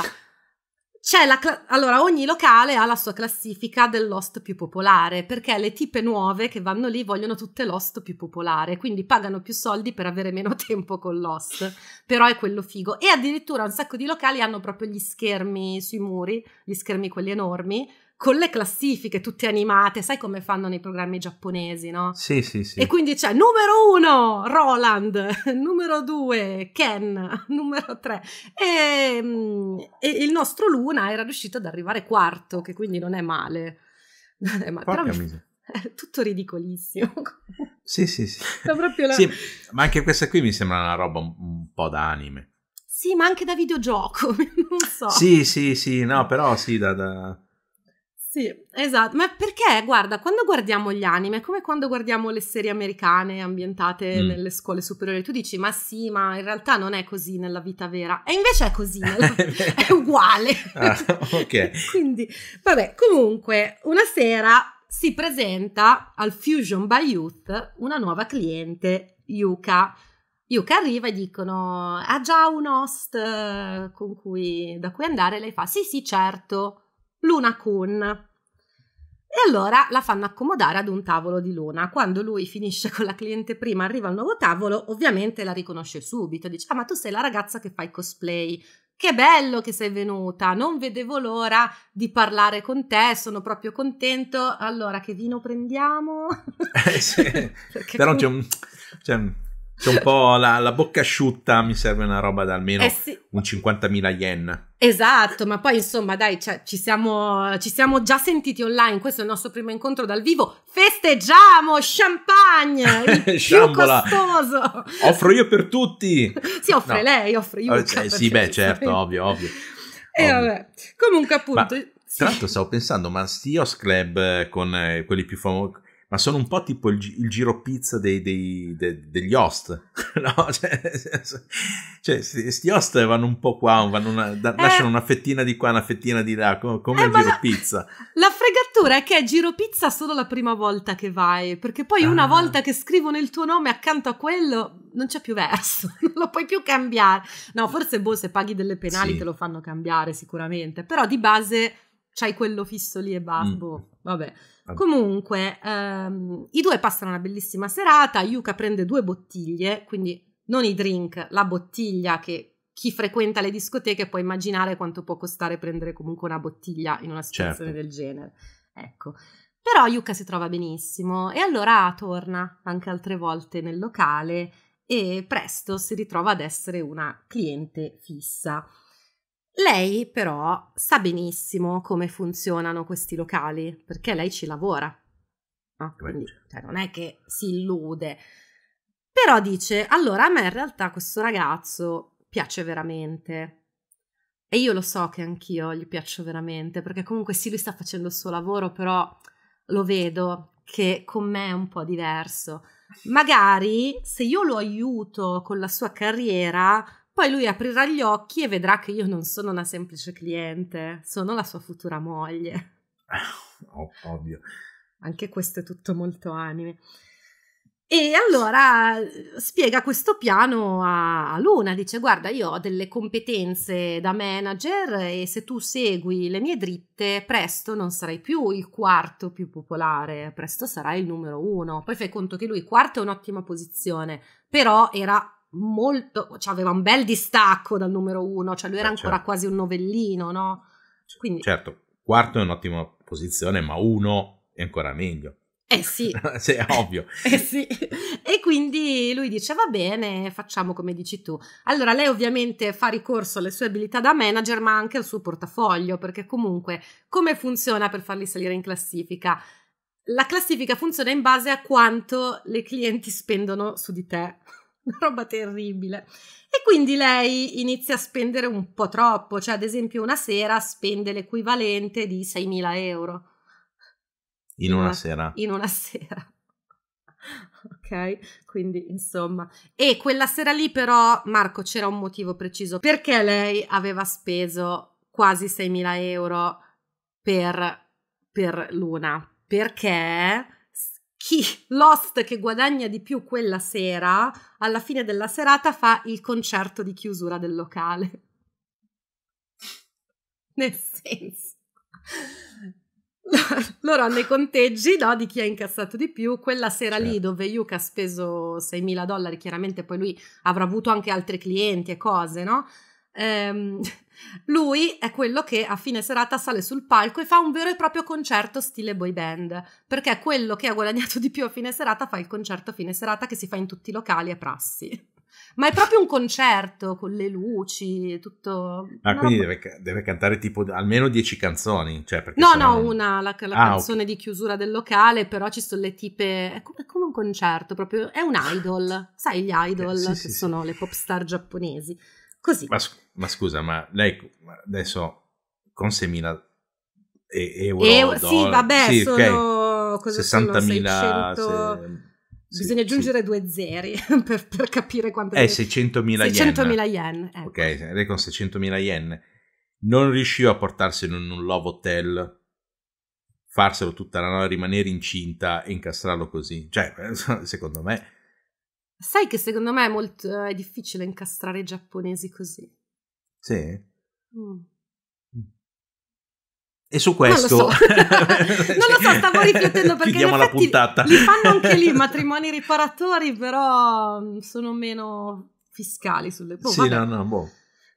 c'è la cla- allora, ogni locale ha la sua classifica dell'host più popolare, perché le tipe nuove che vanno lì vogliono tutte l'host più popolare, quindi pagano più soldi per avere meno tempo con l'host, però è quello figo. E addirittura un sacco di locali hanno proprio gli schermi sui muri, gli schermi quelli enormi, con le classifiche tutte animate, sai come fanno nei programmi giapponesi, no? Sì, sì, sì. E quindi c'è numero uno Roland, numero due Ken, numero tre. E, mm, e il nostro Luna era riuscito ad arrivare quarto, che quindi non è male. Non è male. Porca Però... è tutto ridicolissimo. Sì, sì, sì. La... sì. Ma anche questa qui mi sembra una roba un, un, po' da anime. Sì, ma anche da videogioco, non so. Sì, sì, sì, no, però sì, da... da... Sì, esatto, ma perché guarda, quando guardiamo gli anime è come quando guardiamo le serie americane ambientate mm. nelle scuole superiori, tu dici ma sì, ma in realtà non è così nella vita vera, e invece è così, nella... è uguale. ah, ok. Quindi, vabbè, comunque, una sera si presenta al Fusion by Youth una nuova cliente, Yuka. Yuka arriva e dicono ha già un host eh, con cui, da cui andare, lei fa sì sì certo Luna Kun. E allora la fanno accomodare ad un tavolo di Luna. Quando lui finisce con la cliente prima, arriva al nuovo tavolo, ovviamente la riconosce subito. Dice, ah ma tu sei la ragazza che fa i cosplay. Che bello che sei venuta, non vedevo l'ora di parlare con te, sono proprio contento. Allora, che vino prendiamo? Eh sì, però c'è un, c'è un c'è un po' la, la, bocca asciutta, mi serve una roba da almeno eh sì. un 50.000 yen. Esatto, ma poi insomma dai, cioè, ci, siamo, ci, siamo, già sentiti online, questo è il nostro primo incontro dal vivo, festeggiamo, champagne, più costoso. Offro io per tutti. si offre no. lei, offro io. Eh, cioè, sì, beh certo, ovvio, ovvio. E eh, vabbè, comunque appunto... Ma, sì. Tra l'altro stavo pensando, ma Os Club eh, con eh, quelli più famosi ma sono un po' tipo il, il giro pizza dei, dei, de, degli host, no? Cioè, cioè, sti host vanno un po' qua, una, da, eh, lasciano una fettina di qua, una fettina di là, come, come eh, il giro la, pizza. La fregatura è che è giro pizza solo la prima volta che vai, perché poi ah. una volta che scrivono il tuo nome accanto a quello non c'è più verso, non lo puoi più cambiare. No, forse boh, se paghi delle penali sì. te lo fanno cambiare sicuramente, però di base c'hai quello fisso lì e babbo, mm. Boh, vabbè. Comunque, ehm, i due passano una bellissima serata. Yuka prende due bottiglie, quindi non i drink, la bottiglia che chi frequenta le discoteche può immaginare quanto può costare prendere comunque una bottiglia in una situazione certo. del genere. Ecco. Però Yuka si trova benissimo e allora torna anche altre volte nel locale e presto si ritrova ad essere una cliente fissa. Lei però sa benissimo come funzionano questi locali, perché lei ci lavora. No? Quindi certo. cioè, non è che si illude. Però dice, allora a me in realtà questo ragazzo piace veramente. E io lo so che anch'io gli piaccio veramente, perché comunque sì, lui sta facendo il suo lavoro, però lo vedo che con me è un po' diverso. Magari se io lo aiuto con la sua carriera, poi lui aprirà gli occhi e vedrà che io non sono una semplice cliente, sono la sua futura moglie. Oh, ovvio. Anche questo è tutto molto anime. E allora eh, spiega questo piano a Luna, dice guarda io ho delle competenze da manager e se tu segui le mie dritte presto non sarai più il quarto più popolare, presto sarai il numero uno. Poi fai conto che lui quarto è un'ottima posizione, però era molto, cioè aveva un bel distacco dal numero uno, cioè lui eh, era ancora certo. quasi un novellino, no? Quindi... Certo, quarto è un'ottima posizione, ma uno è ancora meglio. Eh sì. sì, è ovvio. Eh sì. E quindi lui dice va bene, facciamo come dici tu. Allora lei ovviamente fa ricorso alle sue abilità da manager, ma anche al suo portafoglio, perché comunque come funziona per farli salire in classifica? La classifica funziona in base a quanto le clienti spendono su di te. roba terribile. E quindi lei inizia a spendere un po' troppo, cioè ad esempio una sera spende l'equivalente di 6.000 euro. In una, una eh, sera. In una sera. ok, quindi insomma. E quella sera lì però, Marco, c'era un motivo preciso. Perché lei aveva speso quasi 6.000 euro per, per Luna? Perché chi l'host che guadagna di più quella sera, alla fine della serata fa il concerto di chiusura del locale. Nel senso, loro hanno i conteggi no, di chi ha incassato di più. Quella sera certo. lì dove Yuka ha speso 6.000 dollari, chiaramente poi lui avrà avuto anche altri clienti e cose, no? ehm, lui è quello che a fine serata sale sul palco e fa un vero e proprio concerto stile boy band, perché è quello che ha guadagnato di più a fine serata fa il concerto a fine serata che si fa in tutti i locali a prassi. Ma è proprio un concerto con le luci, e tutto. Ah, no, quindi deve, deve, cantare tipo almeno dieci canzoni. Cioè no, no, una, la, la ah, canzone okay. di chiusura del locale, però ci sono le tipe. È come, è come, un concerto, proprio. È un idol, sai, gli idol eh, sì, che sì, sono sì. le pop star giapponesi. Così. Ma, ma scusa, ma lei adesso con 6.000 euro... euro sì, vabbè, sì, sono... Okay. 60.000... 600... Se... Sì, Bisogna aggiungere sì. due zeri per, per capire quanto... È eh, 600.000 yen. 600.000 yen, ecco. Ok, lei con 600.000 yen non riuscì a portarselo in un love hotel, farselo tutta la notte, rimanere incinta e incastrarlo così. Cioè, secondo me Sai che secondo me è molto è eh, difficile incastrare i giapponesi così. Sì. Mm. E su questo... Non lo so, non lo so stavo riflettendo perché Chiudiamo la puntata. li fanno anche lì matrimoni riparatori, però mm, sono meno fiscali sulle... Boh, sì, no, no, boh.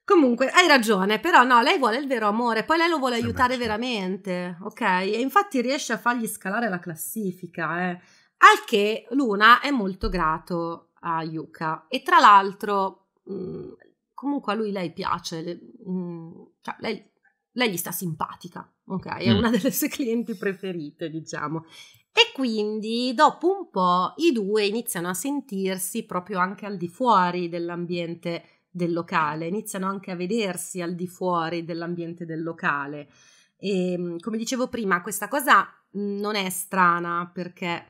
Comunque, hai ragione, però no, lei vuole il vero amore, poi lei lo vuole eh, aiutare sì, certo. veramente, ok? E infatti riesce a fargli scalare la classifica, eh. Al che Luna è molto grato a Yuka e tra l'altro mm, comunque a lui lei piace, le, mm, cioè lei, lei, gli sta simpatica, ok? È mm. una delle sue clienti preferite, diciamo. E quindi dopo un po' i due iniziano a sentirsi proprio anche al di fuori dell'ambiente del locale, iniziano anche a vedersi al di fuori dell'ambiente del locale. E mm, come dicevo prima, questa cosa non è strana perché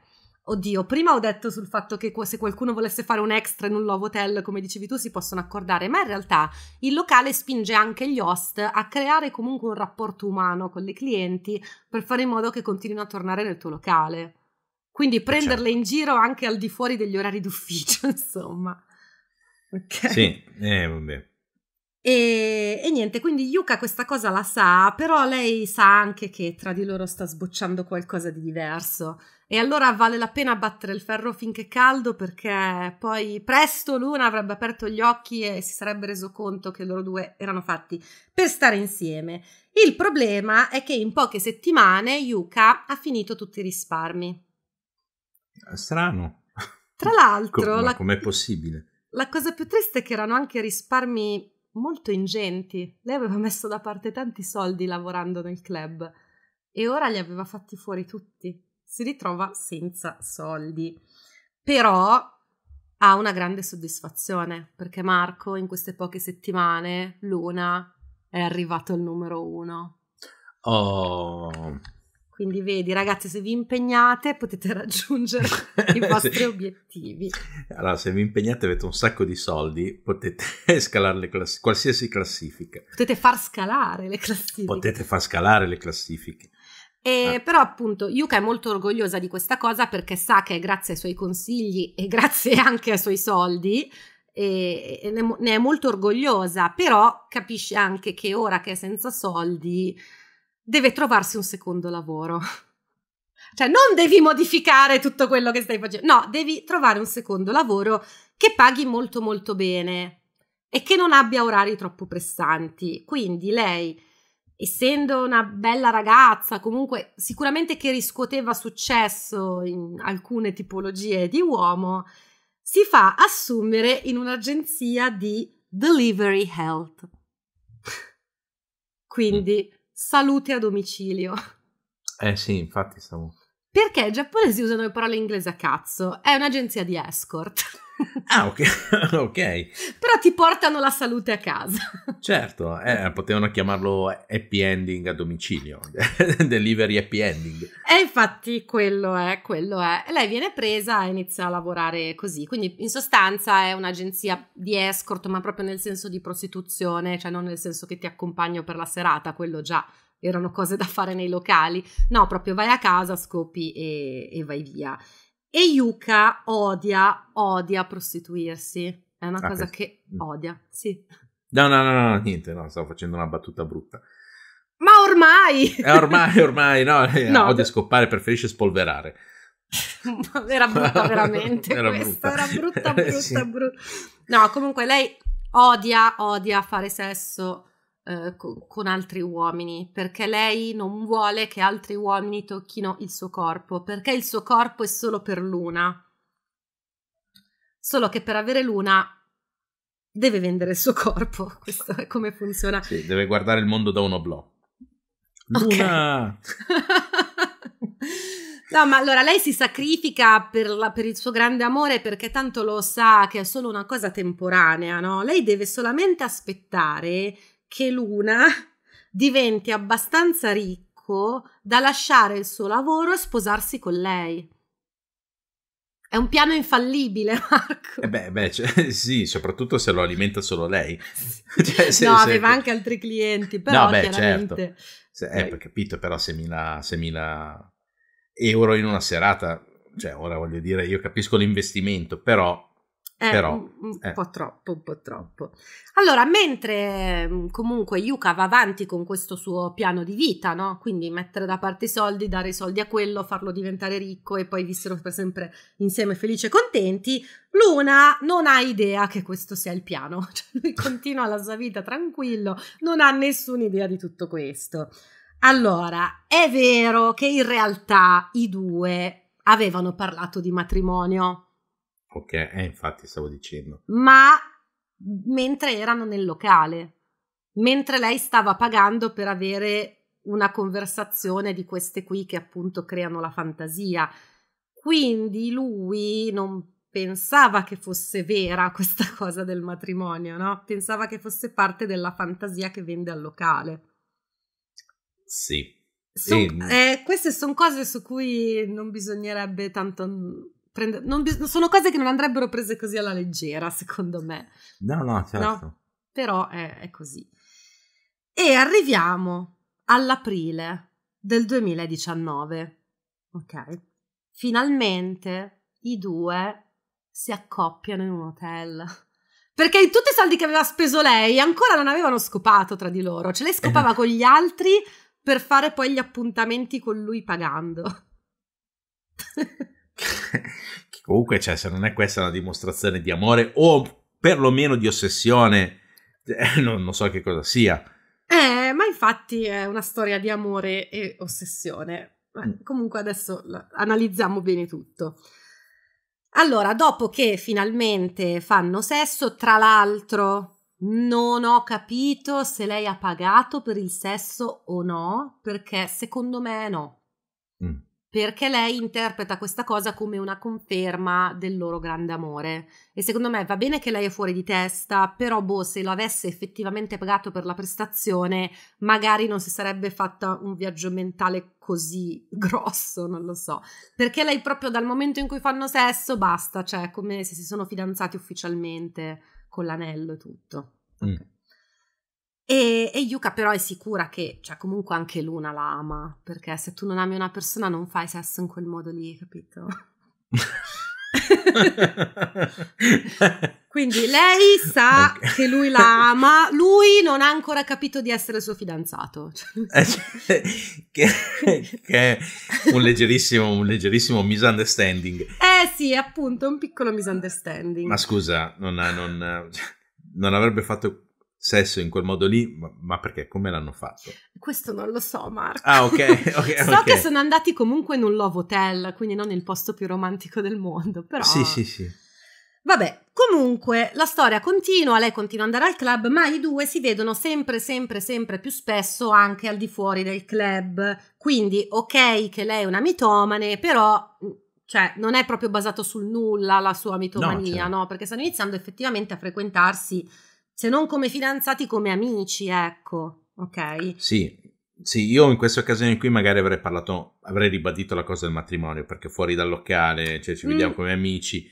Oddio, prima ho detto sul fatto che se qualcuno volesse fare un extra in un love hotel, come dicevi tu, si possono accordare, ma in realtà il locale spinge anche gli host a creare comunque un rapporto umano con le clienti per fare in modo che continuino a tornare nel tuo locale. Quindi eh, certo. prenderle certo. in giro anche al di fuori degli orari d'ufficio, insomma. Okay. Sì, eh, vabbè. E, e, niente, quindi Yuka questa cosa la sa, però lei sa anche che tra di loro sta sbocciando qualcosa di diverso. E allora vale la pena battere il ferro finché è caldo perché poi presto Luna avrebbe aperto gli occhi e si sarebbe reso conto che loro due erano fatti per stare insieme. Il problema è che in poche settimane Yuka ha finito tutti i risparmi. Strano. Tra l'altro... Com- la, com'è possibile? La cosa più triste è che erano anche risparmi molto ingenti. Lei aveva messo da parte tanti soldi lavorando nel club e ora li aveva fatti fuori tutti si ritrova senza soldi. Però ha una grande soddisfazione perché Marco in queste poche settimane, Luna, è arrivato al numero uno. Oh. Quindi vedi ragazzi, se vi impegnate potete raggiungere i vostri sì. obiettivi. Allora, se vi impegnate avete un sacco di soldi, potete scalare class- qualsiasi classifica. Potete far scalare le classifiche. Potete far scalare le classifiche. E, ah. Eh. Però appunto Yuka è molto orgogliosa di questa cosa perché sa che grazie ai suoi consigli e grazie anche ai suoi soldi e, eh, e eh, ne, ne, è molto orgogliosa, però capisce anche che ora che è senza soldi deve trovarsi un secondo lavoro. cioè non devi modificare tutto quello che stai facendo, no, devi trovare un secondo lavoro che paghi molto molto bene e che non abbia orari troppo pressanti. Quindi lei essendo una bella ragazza, comunque sicuramente che riscuoteva successo in alcune tipologie di uomo, si fa assumere in un'agenzia di delivery health. Quindi salute a domicilio. Eh sì, infatti stavo perché i giapponesi usano le parole inglese a cazzo? È un'agenzia di escort. Ah, ok. okay. Però ti portano la salute a casa. Certo, eh, potevano chiamarlo happy ending a domicilio, delivery happy ending. E infatti quello è, quello è. lei viene presa e inizia a lavorare così. Quindi in sostanza è un'agenzia di escort, ma proprio nel senso di prostituzione, cioè non nel senso che ti accompagno per la serata, quello già erano cose da fare nei locali, no, proprio vai a casa, scopi e, e vai via. E Yuka odia, odia prostituirsi, è una ah, cosa che mm. odia, sì. No, no, no, no, niente, no, stavo facendo una battuta brutta. Ma ormai! È eh, ormai, ormai, no, eh, no. odia scoppare, preferisce spolverare. era brutta veramente era questa, brutta. era brutta, eh, brutta, sì. brutta. No, comunque lei odia, odia fare sesso, eh, con altri uomini, perché lei non vuole che altri uomini tocchino il suo corpo, perché il suo corpo è solo per Luna. Solo che per avere Luna deve vendere il suo corpo, questo è come funziona. Sì, deve guardare il mondo da uno oblò. Luna! Okay. No, ma allora lei si sacrifica per, la, per, il suo grande amore perché tanto lo sa che è solo una cosa temporanea, no? Lei deve solamente aspettare che Luna diventi abbastanza ricco da lasciare il suo lavoro e sposarsi con lei. È un piano infallibile, Marco. Eh beh, beh cioè, sì, soprattutto se lo alimenta solo lei. Cioè, se, no, aveva se... anche altri clienti, però no, beh, certo. Se, eh, eh. capito, però 6.000, 6.000 euro in una serata, cioè, ora voglio dire, io capisco l'investimento, però eh, Però, un, un eh. po' troppo, un po' troppo. Allora, mentre mm, comunque Yuka va avanti con questo suo piano di vita, no? Quindi mettere da parte i soldi, dare i soldi a quello, farlo diventare ricco e poi vissero per sempre insieme felici e contenti, Luna non ha idea che questo sia il piano. Cioè, lui continua la sua vita tranquillo, non ha nessuna idea di tutto questo. Allora, è vero che in realtà i due avevano parlato di matrimonio Ok, eh, infatti stavo dicendo. Ma mentre erano nel locale, mentre lei stava pagando per avere una conversazione di queste qui che appunto creano la fantasia. Quindi lui non pensava che fosse vera questa cosa del matrimonio, no? Pensava che fosse parte della fantasia che vende al locale. Sì. So, e... eh, queste sono cose su cui non bisognerebbe tanto prende... bis... sono cose che non andrebbero prese così alla leggera, secondo me. No, no, certo. No? Però è, è così. E arriviamo all'aprile del 2019. Ok. Finalmente i due si accoppiano in un hotel. Perché tutti i soldi che aveva speso lei ancora non avevano scopato tra di loro. Ce le scopava con gli altri per fare poi gli appuntamenti con lui pagando. che comunque, cioè, se non è questa una dimostrazione di amore o perlomeno di ossessione, eh, non, non, so che cosa sia. Eh, ma infatti è una storia di amore e ossessione. Beh, mm. comunque adesso analizziamo bene tutto. Allora, dopo che finalmente fanno sesso, tra l'altro non ho capito se lei ha pagato per il sesso o no, perché secondo me no. Mm perché lei interpreta questa cosa come una conferma del loro grande amore. E secondo me va bene che lei è fuori di testa, però boh, se lo avesse effettivamente pagato per la prestazione, magari non si sarebbe fatta un viaggio mentale così grosso, non lo so. Perché lei proprio dal momento in cui fanno sesso basta, cioè come se si sono fidanzati ufficialmente con l'anello e tutto. Mm. Okay. E, e, Yuka però è sicura che, cioè comunque anche Luna la ama, perché se tu non ami una persona non fai sesso in quel modo lì, capito? Quindi lei sa okay. che lui la ama, lui non ha ancora capito di essere suo fidanzato. Eh, cioè, che, che, è un leggerissimo, un leggerissimo misunderstanding. Eh sì, appunto, un piccolo misunderstanding. Ma scusa, non, non, cioè, non avrebbe fatto sesso in quel modo lì, ma, ma, perché? Come l'hanno fatto? Questo non lo so, Marco. Ah, ok. okay so okay. che sono andati comunque in un love hotel, quindi non il posto più romantico del mondo, però... Sì, sì, sì. Vabbè, comunque la storia continua, lei continua ad andare al club, ma i due si vedono sempre, sempre, sempre più spesso anche al di fuori del club. Quindi, ok che lei è una mitomane, però mm, cioè non è proprio basato sul nulla la sua mitomania, no? Certo. no? Perché stanno iniziando effettivamente a frequentarsi se non come fidanzati, come amici, ecco, ok? Sì, sì, io in questa occasione qui magari avrei parlato, avrei ribadito la cosa del matrimonio, perché fuori dal locale, cioè ci vediamo mm. come amici,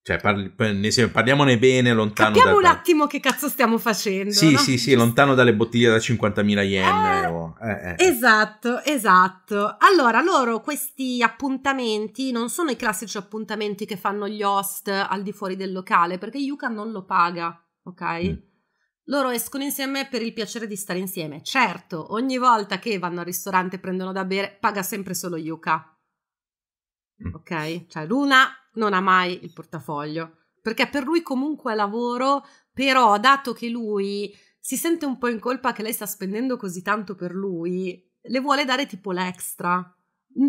cioè parli, parliamone bene lontano Capiamo da... un attimo che cazzo stiamo facendo. Sì, no? sì, sì, lontano dalle bottiglie da 50.000 yen. Eh, eh o... Oh, eh, eh, eh. Esatto, esatto. Allora, loro questi appuntamenti non sono i classici appuntamenti che fanno gli host al di fuori del locale, perché Yuka non lo paga, ok? Mm. Loro escono insieme per il piacere di stare insieme. Certo, ogni volta che vanno al ristorante e prendono da bere, paga sempre solo Yuka. Mm. Ok? Cioè Luna non ha mai il portafoglio, perché per lui comunque è lavoro, però dato che lui si sente un po' in colpa che lei sta spendendo così tanto per lui, le vuole dare tipo l'extra,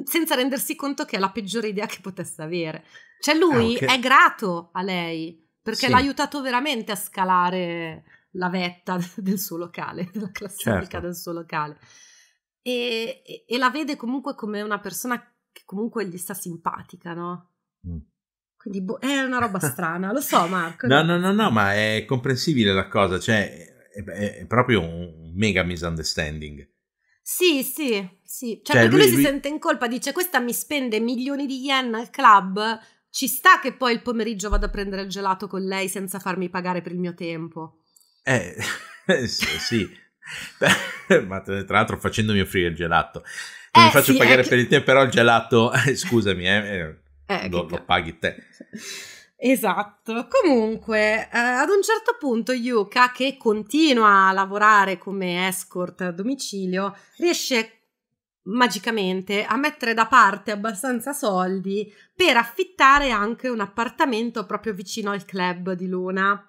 senza rendersi conto che è la peggiore idea che potesse avere. Cioè lui ah, okay. è grato a lei, perché sì. l'ha aiutato veramente a scalare la vetta del suo locale, della classifica certo. del suo locale. E, e, e, la vede comunque come una persona che comunque gli sta simpatica, no? Mm. Quindi boh, è una roba strana, lo so Marco. No, no, no, no, ma è comprensibile la cosa, cioè è, è proprio un mega misunderstanding. Sì, sì, sì. Cioè, cioè perché lui, lui si lui... sente in colpa, dice questa mi spende milioni di yen al club, ci sta che poi il pomeriggio vado a prendere il gelato con lei senza farmi pagare per il mio tempo. Eh, sì, ma tra l'altro facendomi offrire il gelato. Non eh, mi faccio sì, pagare che... per il te, però il gelato, eh, scusami, eh, eh, eh lo, lo paghi te. Esatto, comunque eh, ad un certo punto Yuka, che continua a lavorare come escort a domicilio, riesce magicamente a mettere da parte abbastanza soldi per affittare anche un appartamento proprio vicino al club di Luna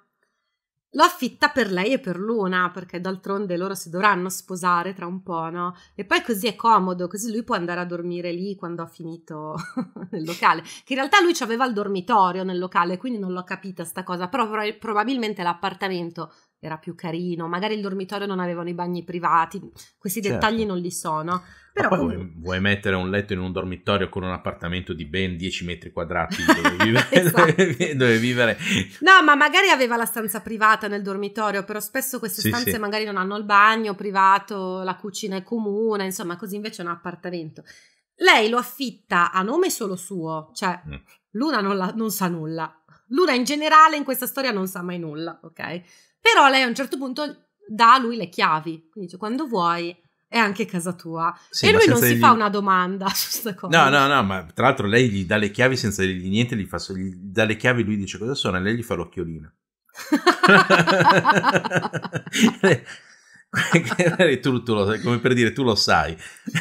lo affitta per lei e per Luna, perché d'altronde loro si dovranno sposare tra un po', no? E poi così è comodo, così lui può andare a dormire lì quando ha finito nel locale. Che in realtà lui aveva il dormitorio nel locale, quindi non l'ho capita sta cosa, però probabilmente l'appartamento era più carino, magari il dormitorio non avevano i bagni privati, questi certo. dettagli non li sono. Però poi comunque... vuoi, mettere un letto in un dormitorio con un appartamento di ben 10 metri quadrati dove vivere, esatto. dove vivere. No, ma magari aveva la stanza privata nel dormitorio, però spesso queste sì, stanze sì. magari non hanno il bagno privato, la cucina è comune, insomma così invece è un appartamento. Lei lo affitta a nome solo suo, cioè mm. Luna non, la, non sa nulla. Luna in generale in questa storia non sa mai nulla, ok? Però lei a un certo punto dà a lui le chiavi, quindi dice quando vuoi è anche casa tua. Sì, e lui non si gli... fa una domanda su questa cosa. No, no, no, ma tra l'altro lei gli dà le chiavi senza dirgli niente, gli, fa, gli dà le chiavi, lui dice cosa sono e lei gli fa l'occhiolino. tu, tu lo, come per dire tu lo sai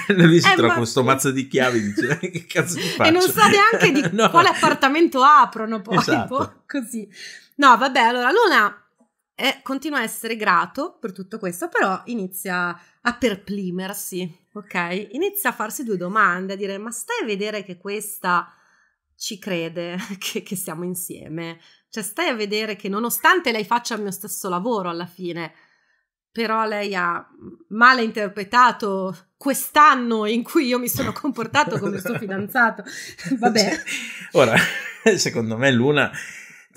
lui si eh, trova ma... con questo mazzo di chiavi dice eh, che cazzo ti e non sa neanche di no. quale appartamento aprono poi esatto. così no vabbè allora Luna e continua a essere grato per tutto questo, però inizia a perplimersi, ok? Inizia a farsi due domande, a dire ma stai a vedere che questa ci crede, che, che siamo insieme? Cioè stai a vedere che nonostante lei faccia il mio stesso lavoro alla fine, però lei ha male interpretato quest'anno in cui io mi sono comportato come suo fidanzato. Vabbè. Cioè, ora, secondo me Luna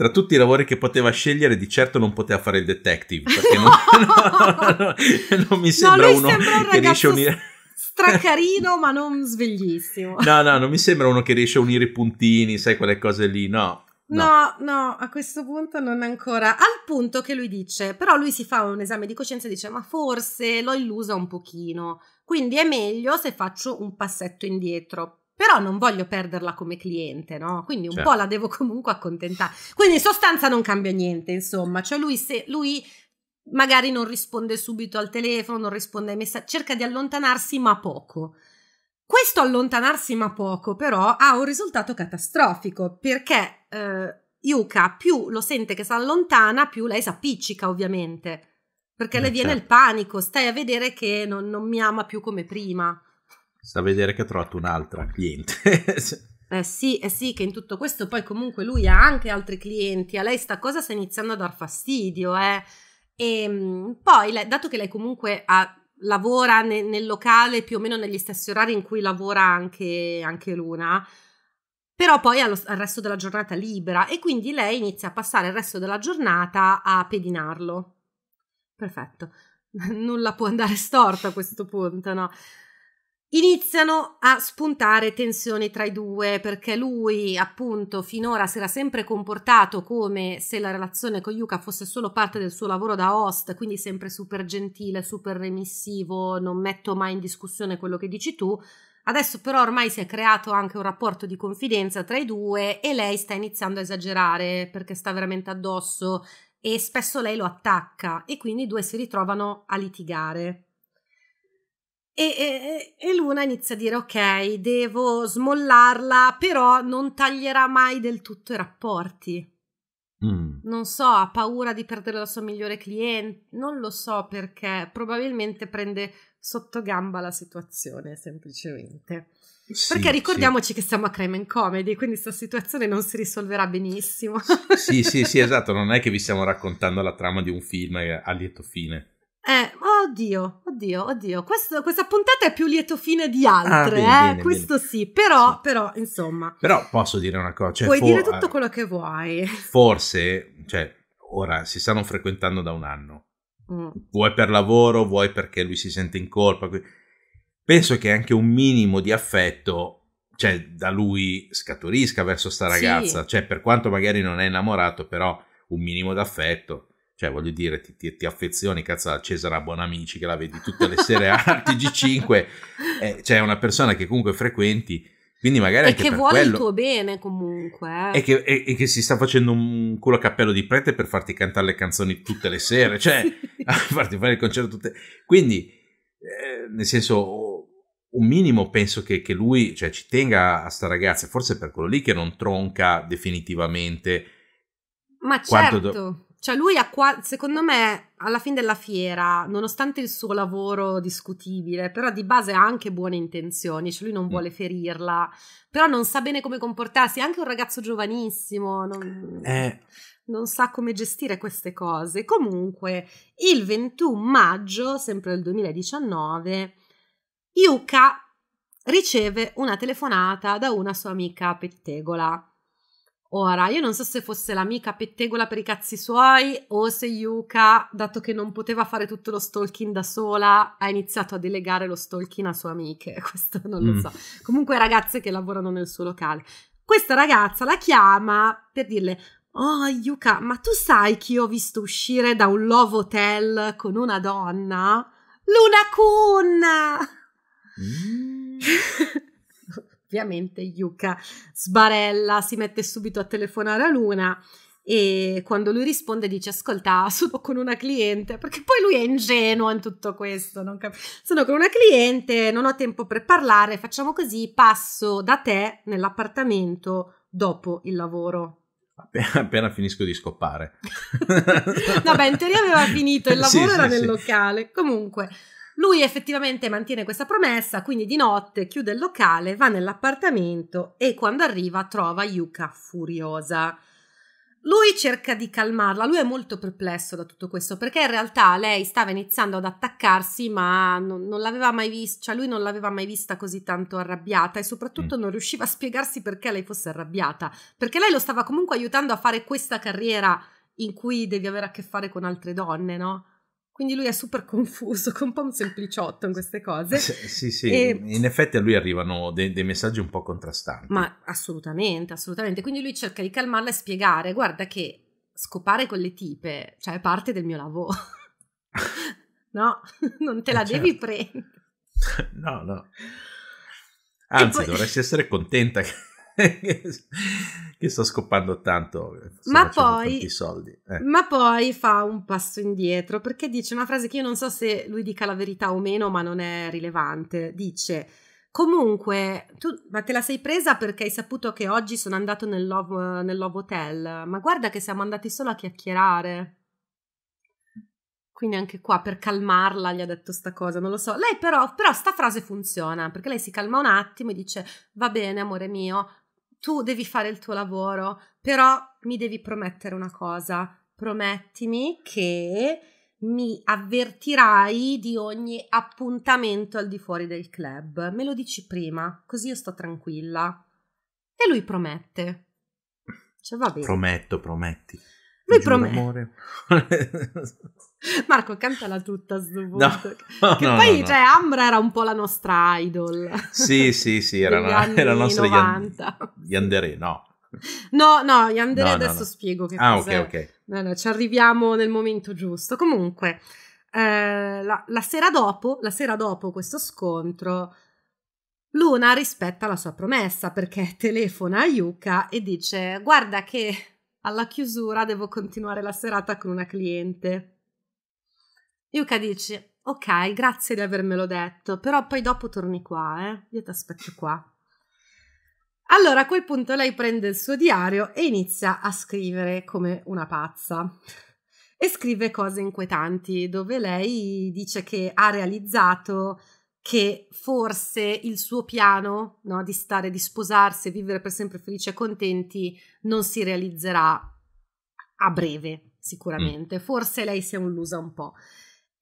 tra tutti i lavori che poteva scegliere, di certo non poteva fare il detective, perché non, no, no, non mi sembra uno sembra un che riesce a unire... stracarino, ma non sveglissimo. No, no, non mi sembra uno che riesce a unire i puntini, sai, quelle cose lì, no. No. no, no, a questo punto non ancora. Al punto che lui dice, però lui si fa un esame di coscienza e dice, ma forse l'ho illusa un pochino, quindi è meglio se faccio un passetto indietro però non voglio perderla come cliente, no? Quindi un certo. po' la devo comunque accontentare. Quindi in sostanza non cambia niente, insomma, cioè lui, se, lui magari non risponde subito al telefono, non risponde ai messaggi, cerca di allontanarsi ma poco. Questo allontanarsi ma poco però ha un risultato catastrofico perché eh, Yuka più lo sente che si allontana, più lei si appiccica ovviamente, perché eh, le viene certo. il panico, stai a vedere che non, non mi ama più come prima. Sta a vedere che ha trovato un'altra cliente. eh sì, eh sì, che in tutto questo poi comunque lui ha anche altri clienti, a lei sta cosa sta iniziando a dar fastidio, eh. E ehm, poi, dato che lei comunque ha, lavora ne, nel locale più o meno negli stessi orari in cui lavora anche, anche Luna, però poi ha il resto della giornata libera e quindi lei inizia a passare il resto della giornata a pedinarlo. Perfetto, nulla può andare storto a questo punto, no? Iniziano a spuntare tensioni tra i due perché lui, appunto, finora si era sempre comportato come se la relazione con Yuka fosse solo parte del suo lavoro da host, quindi sempre super gentile, super remissivo, non metto mai in discussione quello che dici tu. Adesso però ormai si è creato anche un rapporto di confidenza tra i due e lei sta iniziando a esagerare perché sta veramente addosso e spesso lei lo attacca e quindi i due si ritrovano a litigare. E, e, e, Luna inizia a dire ok, devo smollarla, però non taglierà mai del tutto i rapporti. Mm. Non so, ha paura di perdere la sua migliore cliente, non lo so perché probabilmente prende sotto gamba la situazione semplicemente. Sì, perché ricordiamoci sì. che siamo a Crime and Comedy, quindi questa situazione non si risolverà benissimo. sì, sì, sì, esatto, non è che vi stiamo raccontando la trama di un film a lieto fine. Eh, oddio, oddio, oddio. Questo, questa puntata è più lieto fine di ah, altre, ah, bene, eh? bene, questo bene. sì, però, sì. però, insomma. Però posso dire una cosa. Cioè, puoi for- dire tutto quello che vuoi. Forse, cioè, ora si stanno frequentando da un anno. Mm. Vuoi per lavoro, vuoi perché lui si sente in colpa. Penso che anche un minimo di affetto cioè, da lui scaturisca verso sta ragazza. Sì. Cioè, per quanto magari non è innamorato, però un minimo d'affetto cioè voglio dire, ti, ti, ti affezioni, cazzo, a Cesare Bonamici che la vedi tutte le sere a TG5, eh, cioè è una persona che comunque frequenti, quindi magari e anche che vuole quello, il tuo bene comunque. Eh. E che, e, e che, si sta facendo un culo a cappello di prete per farti cantare le canzoni tutte le sere, cioè a farti fare il concerto tutte... Quindi, eh, nel senso, un minimo penso che, che lui cioè, ci tenga a sta ragazza, forse per quello lì che non tronca definitivamente. Ma certo. Do- cioè lui ha qua, secondo me, alla fine della fiera, nonostante il suo lavoro discutibile, però di base ha anche buone intenzioni, cioè lui non mm. vuole ferirla, però non sa bene come comportarsi, è anche un ragazzo giovanissimo, non, eh. non sa come gestire queste cose. Comunque, il 21 maggio, sempre del 2019, Yuka riceve una telefonata da una sua amica pettegola Ora, io non so se fosse l'amica pettegola per i cazzi suoi o se Yuka, dato che non poteva fare tutto lo stalking da sola, ha iniziato a delegare lo stalking a sue amiche. Questo non lo mm. so. Comunque, ragazze che lavorano nel suo locale. Questa ragazza la chiama per dirle: Oh, Yuka, ma tu sai che io ho visto uscire da un love hotel con una donna? Luna Kun! Mm. ovviamente Yuka sbarella, si mette subito a telefonare a Luna e quando lui risponde dice ascolta sono con una cliente perché poi lui è ingenuo in tutto questo cap- sono con una cliente non ho tempo per parlare facciamo così passo da te nell'appartamento dopo il lavoro Appena, appena, finisco di scoppare. no, beh, in teoria aveva finito, il lavoro sì, era sì, nel sì. locale. Comunque, lui effettivamente mantiene questa promessa, quindi di notte chiude il locale, va nell'appartamento e quando arriva trova Yuka furiosa. Lui cerca di calmarla, lui è molto perplesso da tutto questo perché in realtà lei stava iniziando ad attaccarsi ma non, non l'aveva mai vista, cioè lui non l'aveva mai vista così tanto arrabbiata e soprattutto mm. non riusciva a spiegarsi perché lei fosse arrabbiata, perché lei lo stava comunque aiutando a fare questa carriera in cui devi avere a che fare con altre donne, no? Quindi lui è super confuso, un po' un sempliciotto in queste cose. Sì, sì, e... in effetti a lui arrivano dei, dei, messaggi un po' contrastanti. Ma assolutamente, assolutamente. Quindi lui cerca di calmarla e spiegare, guarda che scopare con le tipe, cioè è parte del mio lavoro. no, non te eh, la eh, devi certo. prendere. no, no. Anzi, poi... dovresti essere contenta che che sto scoppando tanto. Eh, ma poi, eh. ma poi fa un passo indietro perché dice una frase che io non so se lui dica la verità o meno, ma non è rilevante. Dice. Comunque, tu ma te la sei presa perché hai saputo che oggi sono andato nel Love, nel love Hotel, ma guarda che siamo andati solo a chiacchierare. Quindi anche qua per calmarla gli ha detto sta cosa, non lo so. Lei però, però sta frase funziona, perché lei si calma un attimo e dice, va bene amore mio, tu devi fare il tuo lavoro, però mi devi promettere una cosa, promettimi che mi avvertirai di ogni appuntamento al di fuori del club, me lo dici prima, così io sto tranquilla. E lui promette. Cioè, va bene. Prometto, prometti. Lui promette. Marco, cantala tutta a sto punto. No, che no, poi, no, cioè, Ambra era un po' la nostra idol. Sì, sì, sì, era, una, era la nostra 90. Yandere, no. No, no, Yandere adesso spiego che ah, cos'è. Ah, ok, ok. Allora, ci arriviamo nel momento giusto. Comunque, eh, la, la, sera dopo, la sera dopo questo scontro, Luna rispetta la sua promessa perché telefona a Yuka e dice, guarda che alla chiusura devo continuare la serata con una cliente. Yuka dice: Ok, grazie di avermelo detto, però poi dopo torni qua, eh? Io ti aspetto qua. Allora a quel punto lei prende il suo diario e inizia a scrivere come una pazza. E scrive cose inquietanti, dove lei dice che ha realizzato che forse il suo piano no, di stare, di sposarsi e vivere per sempre felici e contenti non si realizzerà a breve, sicuramente. Mm. Forse lei si è illusa un po'.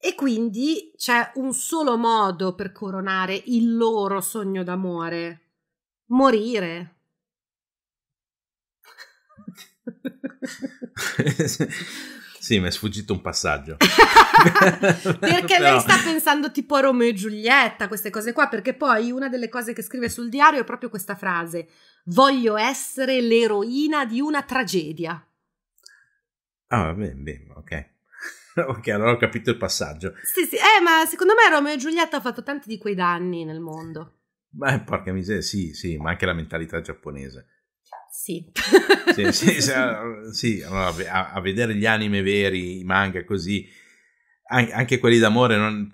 E quindi c'è un solo modo per coronare il loro sogno d'amore. Morire. Sì. Sì, mi è sfuggito un passaggio. perché Però... lei sta pensando tipo a Romeo e Giulietta, queste cose qua, perché poi una delle cose che scrive sul diario è proprio questa frase: Voglio essere l'eroina di una tragedia. Ah, bene, bene, ok. ok, allora ho capito il passaggio. Sì, sì, eh, ma secondo me Romeo e Giulietta ha fatto tanti di quei danni nel mondo. Beh, porca miseria, sì, sì, ma anche la mentalità giapponese. Sì. sì, sì, sì, sì allora, a, a, vedere gli anime veri, i manga così, an- anche quelli d'amore, non,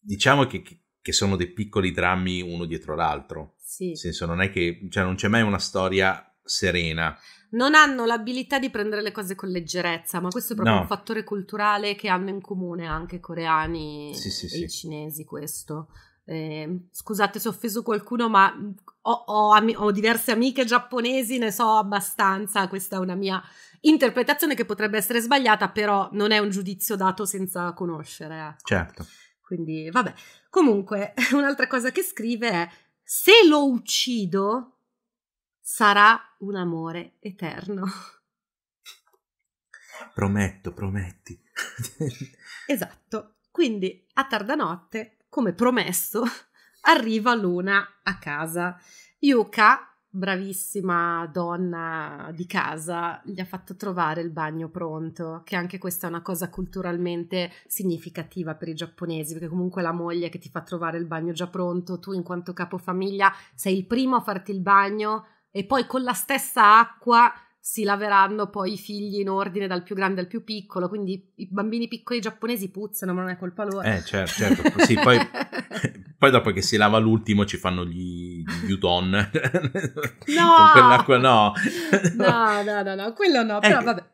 diciamo che, che, sono dei piccoli drammi uno dietro l'altro. Sì. Nel senso, non è che cioè, non c'è mai una storia serena. Non hanno l'abilità di prendere le cose con leggerezza, ma questo è proprio no. un fattore culturale che hanno in comune anche coreani sì, e sì, cinesi questo. Eh, scusate se ho offeso qualcuno, ma mhmm, ho, ho, ami- ho, diverse amiche giapponesi, ne so abbastanza. Questa è una mia interpretazione che potrebbe essere sbagliata, però non è un giudizio dato senza conoscere. Ecco. Certo. Quindi, vabbè. Comunque, un'altra cosa che scrive è: Se lo uccido, sarà un amore eterno. Prometto, prometti. esatto. Quindi, a tarda notte, come promesso, arriva Luna a casa. Yuka, bravissima donna di casa, gli ha fatto trovare il bagno pronto, che anche questa è una cosa culturalmente significativa per i giapponesi, perché comunque la moglie che ti fa trovare il bagno già pronto, tu in quanto capofamiglia sei il primo a farti il bagno e poi con la stessa acqua si laveranno poi i figli in ordine dal più grande al più piccolo, quindi i bambini piccoli giapponesi puzzano, ma non è colpa loro. Eh, certo, certo. Sì, poi, poi, dopo che si lava l'ultimo ci fanno gli, gli udon. No! Con quell'acqua no. no, no, no, no, quello no, però eh, vabbè.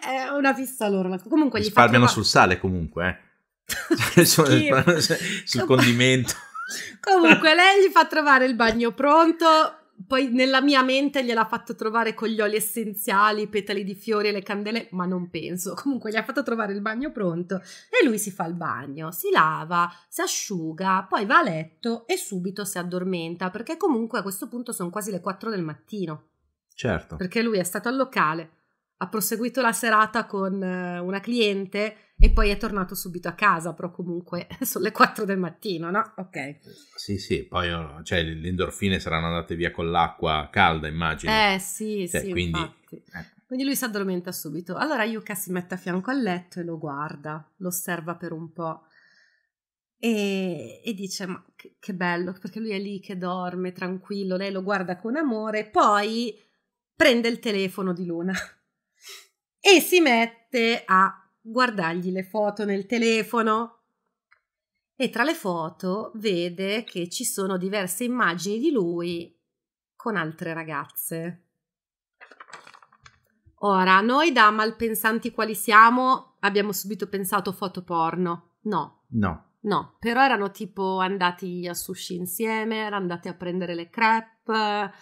È una fissa loro. Comunque gli risparmiano sul sale comunque, eh. sul condimento. Comunque lei gli fa trovare il bagno pronto poi nella mia mente gliel'ha fatto trovare con gli oli essenziali, i petali di fiori e le candele, ma non penso. Comunque gli ha fatto trovare il bagno pronto e lui si fa il bagno, si lava, si asciuga, poi va a letto e subito si addormenta, perché comunque a questo punto sono quasi le 4 del mattino. Certo. Perché lui è stato al locale, ha proseguito la serata con eh, una cliente e poi è tornato subito a casa, però comunque sono le 4 del mattino, no? Ok. Sì, sì, poi oh, cioè, le endorfine saranno andate via con l'acqua calda, immagino. Eh, sì, cioè, sì, quindi... Eh. Quindi lui si addormenta subito. Allora Yuka si mette a fianco al letto e lo guarda, lo osserva per un po'. E, e, dice ma che, che, bello perché lui è lì che dorme tranquillo lei lo guarda con amore poi prende il telefono di Luna e si mette a guardargli le foto nel telefono e tra le foto vede che ci sono diverse immagini di lui con altre ragazze. Ora, noi da malpensanti quali siamo, abbiamo subito pensato foto porno. No. No. No, però erano tipo andati a sushi insieme, erano andati a prendere le crepe,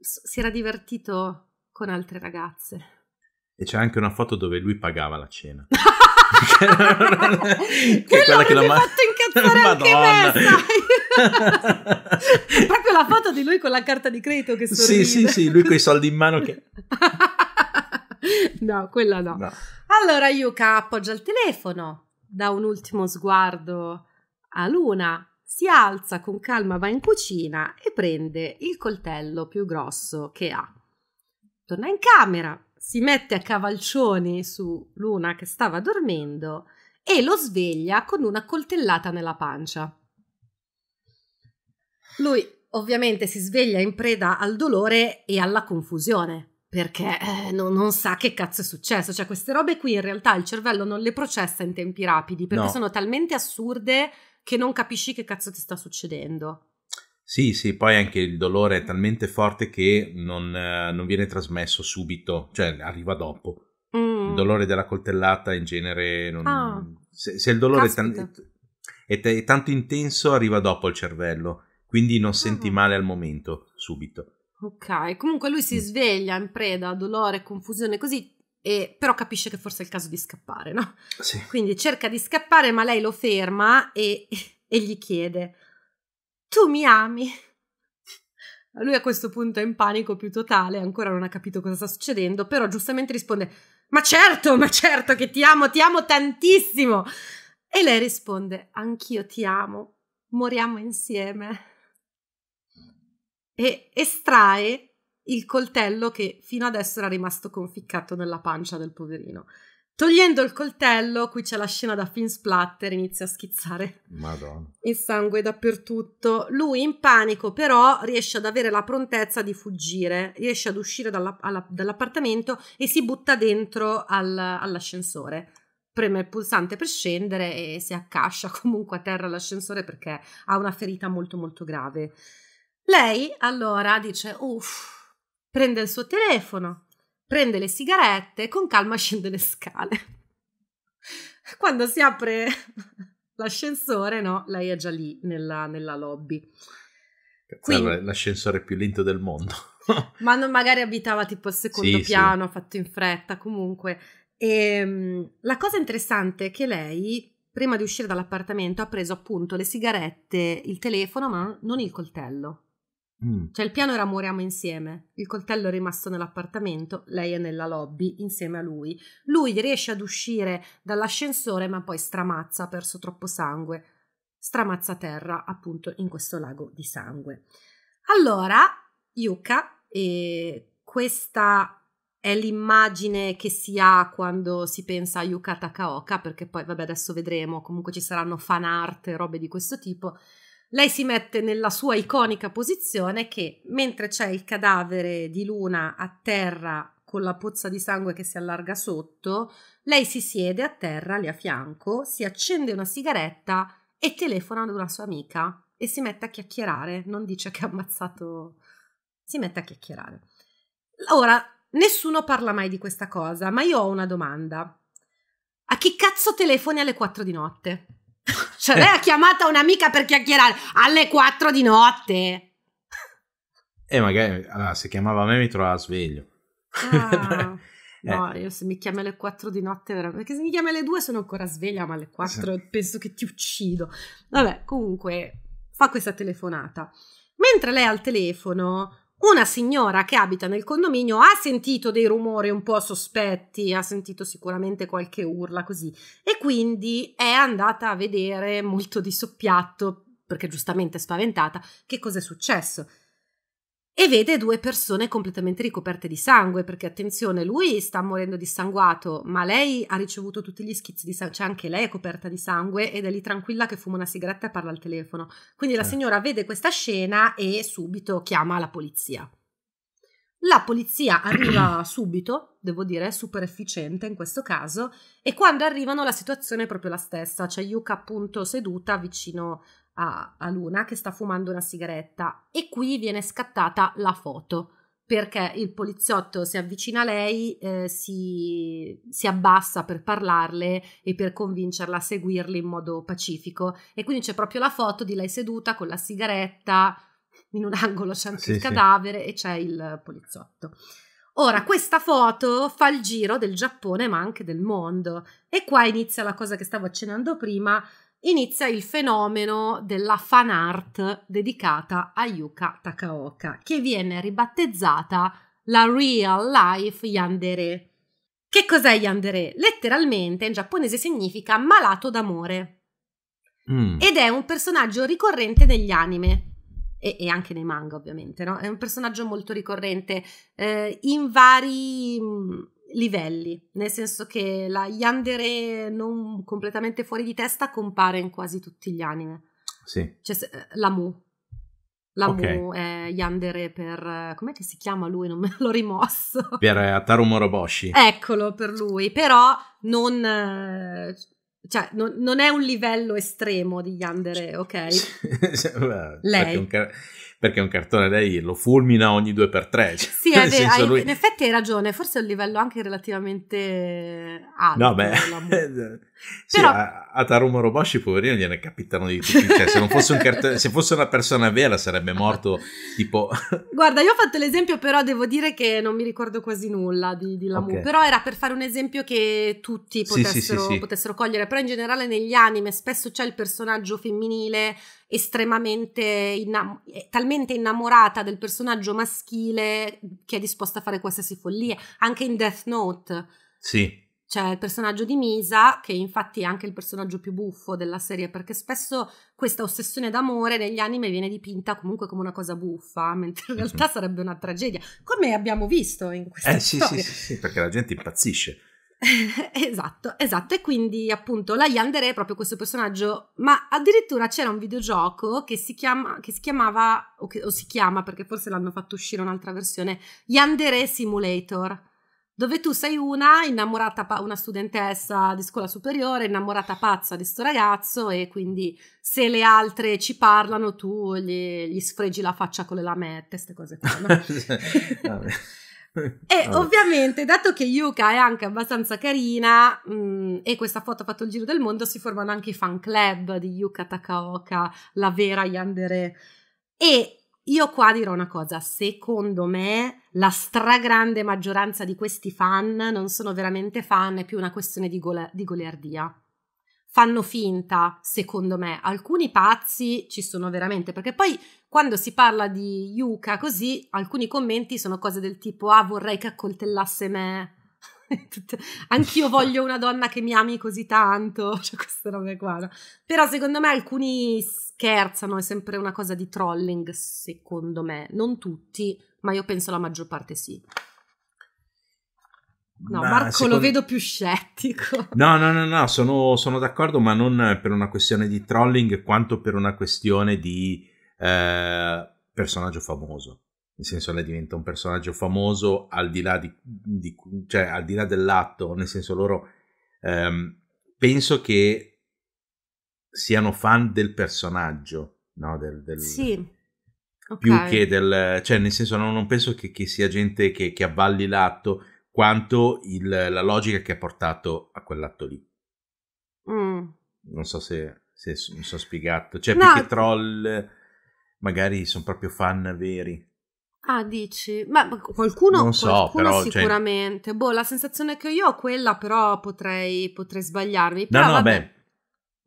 si era divertito con altre ragazze. E c'è anche una foto dove lui pagava la cena. che è quella che l'ha fatto incazzare Madonna. anche me, Proprio la foto di lui con la carta di credito che sorride. Sì, sì, sì, lui con i soldi in mano che... no, quella no. no. Allora Yuka appoggia il telefono, dà un ultimo sguardo a Luna, si alza con calma, va in cucina e prende il coltello più grosso che ha. Torna in camera, si mette a cavalcioni su Luna che stava dormendo e lo sveglia con una coltellata nella pancia. Lui ovviamente si sveglia in preda al dolore e alla confusione perché eh, non, non, sa che cazzo è successo. Cioè, queste robe qui in realtà il cervello non le processa in tempi rapidi perché no. sono talmente assurde che non capisci che cazzo ti sta succedendo. Sì, sì, poi anche il dolore è talmente forte che non, eh, non viene trasmesso subito, cioè arriva dopo. Mm. Il dolore della coltellata in genere non... Ah, se, se, il dolore è, tan- è, t- è, tanto intenso arriva dopo il cervello, quindi non senti ah. male al momento, subito. Ok, comunque lui si mm. sveglia in preda a dolore, confusione, così e, però capisce che forse è il caso di scappare, no? Sì. Quindi cerca di scappare, ma lei lo ferma e, e gli chiede: tu mi ami. Lui a questo punto è in panico più totale, ancora non ha capito cosa sta succedendo, però giustamente risponde: Ma certo, ma certo che ti amo, ti amo tantissimo. E lei risponde: Anch'io ti amo, moriamo insieme. E estrae il coltello che fino adesso era rimasto conficcato nella pancia del poverino. Togliendo il coltello, qui c'è la scena da film splatter, inizia a schizzare Madonna. il sangue dappertutto. Lui in panico però riesce ad avere la prontezza di fuggire, riesce ad uscire dalla, alla, dall'appartamento e si butta dentro al, all'ascensore. Preme il pulsante per scendere e si accascia comunque a terra all'ascensore perché ha una ferita molto molto grave. Lei allora dice, uff, prende il suo telefono, prende le sigarette e con calma scende le scale. Quando si apre l'ascensore, no, lei è già lì nella, nella lobby. Quindi, l'ascensore più lento del mondo. ma non, magari abitava tipo al secondo sì, piano, ha sì. fatto in fretta comunque. E, ehm, la cosa interessante è che lei, prima di uscire dall'appartamento, ha preso appunto le sigarette, il telefono, ma non il coltello. Mm. Cioè il piano era moriamo insieme, il coltello è rimasto nell'appartamento, lei è nella lobby insieme a lui. Lui riesce ad uscire dall'ascensore ma poi stramazza, ha perso troppo sangue, stramazza terra appunto in questo lago di sangue. Allora, Yuka, e questa è l'immagine che si ha quando si pensa a Yuka Takaoka, perché poi vabbè adesso vedremo, comunque ci saranno fan art e robe di questo tipo. Lei si mette nella sua iconica posizione che, mentre c'è il cadavere di Luna a terra con la pozza di sangue che si allarga sotto, lei si siede a terra lì a fianco, si accende una sigaretta e telefona ad una sua amica e si mette a chiacchierare. Non dice che ha ammazzato. Si mette a chiacchierare. Ora, nessuno parla mai di questa cosa, ma io ho una domanda. A chi cazzo telefoni alle 4 di notte? Cioè, lei ha chiamato un'amica per chiacchierare alle 4 di notte. E magari allora, se chiamava me mi trovava sveglio. Ah, eh. No, io se mi chiami alle 4 di notte, veramente. Perché se mi chiami alle 2 sono ancora sveglia, ma alle 4 sì. Esatto. penso che ti uccido. Vabbè, comunque, fa questa telefonata. Mentre lei è al telefono, una signora che abita nel condominio ha sentito dei rumori un po' sospetti, ha sentito sicuramente qualche urla così e quindi è andata a vedere molto di soppiatto perché giustamente spaventata, che cosa è successo? e vede due persone completamente ricoperte di sangue, perché attenzione, lui sta morendo dissanguato, ma lei ha ricevuto tutti gli schizzi di sangue, cioè anche lei è coperta di sangue ed è lì tranquilla che fuma una sigaretta e parla al telefono. Quindi la certo. signora vede questa scena e subito chiama la polizia. La polizia arriva subito, devo dire, super efficiente in questo caso, e quando arrivano la situazione è proprio la stessa, c'è cioè Yuka appunto seduta vicino a, a Luna che sta fumando una sigaretta e qui viene scattata la foto perché il poliziotto si avvicina a lei, eh, si, si, abbassa per parlarle e per convincerla a seguirli in modo pacifico. E quindi c'è proprio la foto di lei seduta con la sigaretta in un angolo c'è anche sì, il cadavere sì. e c'è il poliziotto. Ora, questa foto fa il giro del Giappone, ma anche del mondo. E qua inizia la cosa che stavo accennando prima inizia il fenomeno della fan art dedicata a Yuka Takaoka, che viene ribattezzata la Real Life Yandere. Che cos'è Yandere? Letteralmente in giapponese significa malato d'amore. Mm. Ed è un personaggio ricorrente negli anime. E, e, anche nei manga, ovviamente, no? È un personaggio molto ricorrente eh, in vari mm, livelli, nel senso che la Yandere non completamente fuori di testa compare in quasi tutti gli anime. Sì. Cioè, eh, la Mu. La okay. Mu è Yandere per... Eh, com'è che si chiama lui? Non me l'ho rimosso. Per eh, Ataru Moroboshi. Eccolo, per lui. Però non... Cioè, non, non è un livello estremo di Yandere, ok? Lei. Perché un car- perché è un cartone lei lo fulmina ogni 2x3. Cioè, sì, cioè, beh, hai, lui... in effetti hai ragione, forse è un livello anche relativamente alto. No, beh, sì, Però... a, a Taruma Roboshi, poverino, gliene capitano di tutti. Cioè, se, fosse un cartone, se fosse una persona vera sarebbe morto tipo... Guarda, io ho fatto l'esempio, però devo dire che non mi ricordo quasi nulla di, di Lamu. Okay. Però era per fare un esempio che tutti potessero, sì, sì, potessero cogliere. Però in generale negli anime spesso c'è il personaggio femminile estremamente innam- eh, talmente innamorata del personaggio maschile che è disposta a fare qualsiasi follia, anche in Death Note. Sì. C'è il personaggio di Misa, che infatti è anche il personaggio più buffo della serie, perché spesso questa ossessione d'amore negli anime viene dipinta comunque come una cosa buffa, mentre in realtà mhm. sarebbe una tragedia, come abbiamo visto in questa eh, Sì, sì, sì, sì, perché la gente impazzisce. esatto, esatto. E quindi appunto la Yandere è proprio questo personaggio, ma addirittura c'era un videogioco che si, chiama, che si chiamava, o, che, o si chiama perché forse l'hanno fatto uscire un'altra versione, Yandere Simulator dove tu sei una innamorata, una studentessa di scuola superiore, innamorata pazza di sto ragazzo e quindi se le altre ci parlano tu gli, gli sfregi la faccia con le lamette, queste cose qua. No? E oh. ovviamente, dato che Yuka è anche abbastanza carina mh, mm, e questa foto ha fatto il giro del mondo, si formano anche i fan club di Yuka Takaoka, la vera Yandere. E io qua dirò una cosa, secondo me la stragrande maggioranza di questi fan non sono veramente fan, è più una questione di, gola- di goliardia fanno finta, secondo me. Alcuni pazzi ci sono veramente, perché poi quando si parla di Yuka così, alcuni commenti sono cose del tipo "Ah, vorrei che accoltellasse me". Anch'io voglio una donna che mi ami così tanto, cioè queste robe qua. Però secondo me alcuni scherzano, è sempre una cosa di trolling, secondo me. Non tutti, ma io penso la maggior parte sì. No, Marco secondo... lo vedo più scettico. No, no, no, no, sono, sono, d'accordo, ma non per una questione di trolling quanto per una questione di eh, personaggio famoso. Nel senso, lei diventa un personaggio famoso al di là, di, di, cioè, al di là dell'atto, nel senso loro... Ehm, penso che siano fan del personaggio, no? Del, del... Sì. Okay. Più che del... cioè, nel senso, no, non penso che, che sia gente che, che avvalli l'atto quanto il, la logica che ha portato a quell'atto lì. Mm. Non so se, se, mi sono spiegato. Cioè, no. più che troll, magari sono proprio fan veri. Ah, dici? Ma qualcuno, non so, qualcuno però, cioè sicuramente. Cioè... Boh, la sensazione che io ho è quella, però potrei, potrei sbagliarmi. Però, no, no, vabbè. beh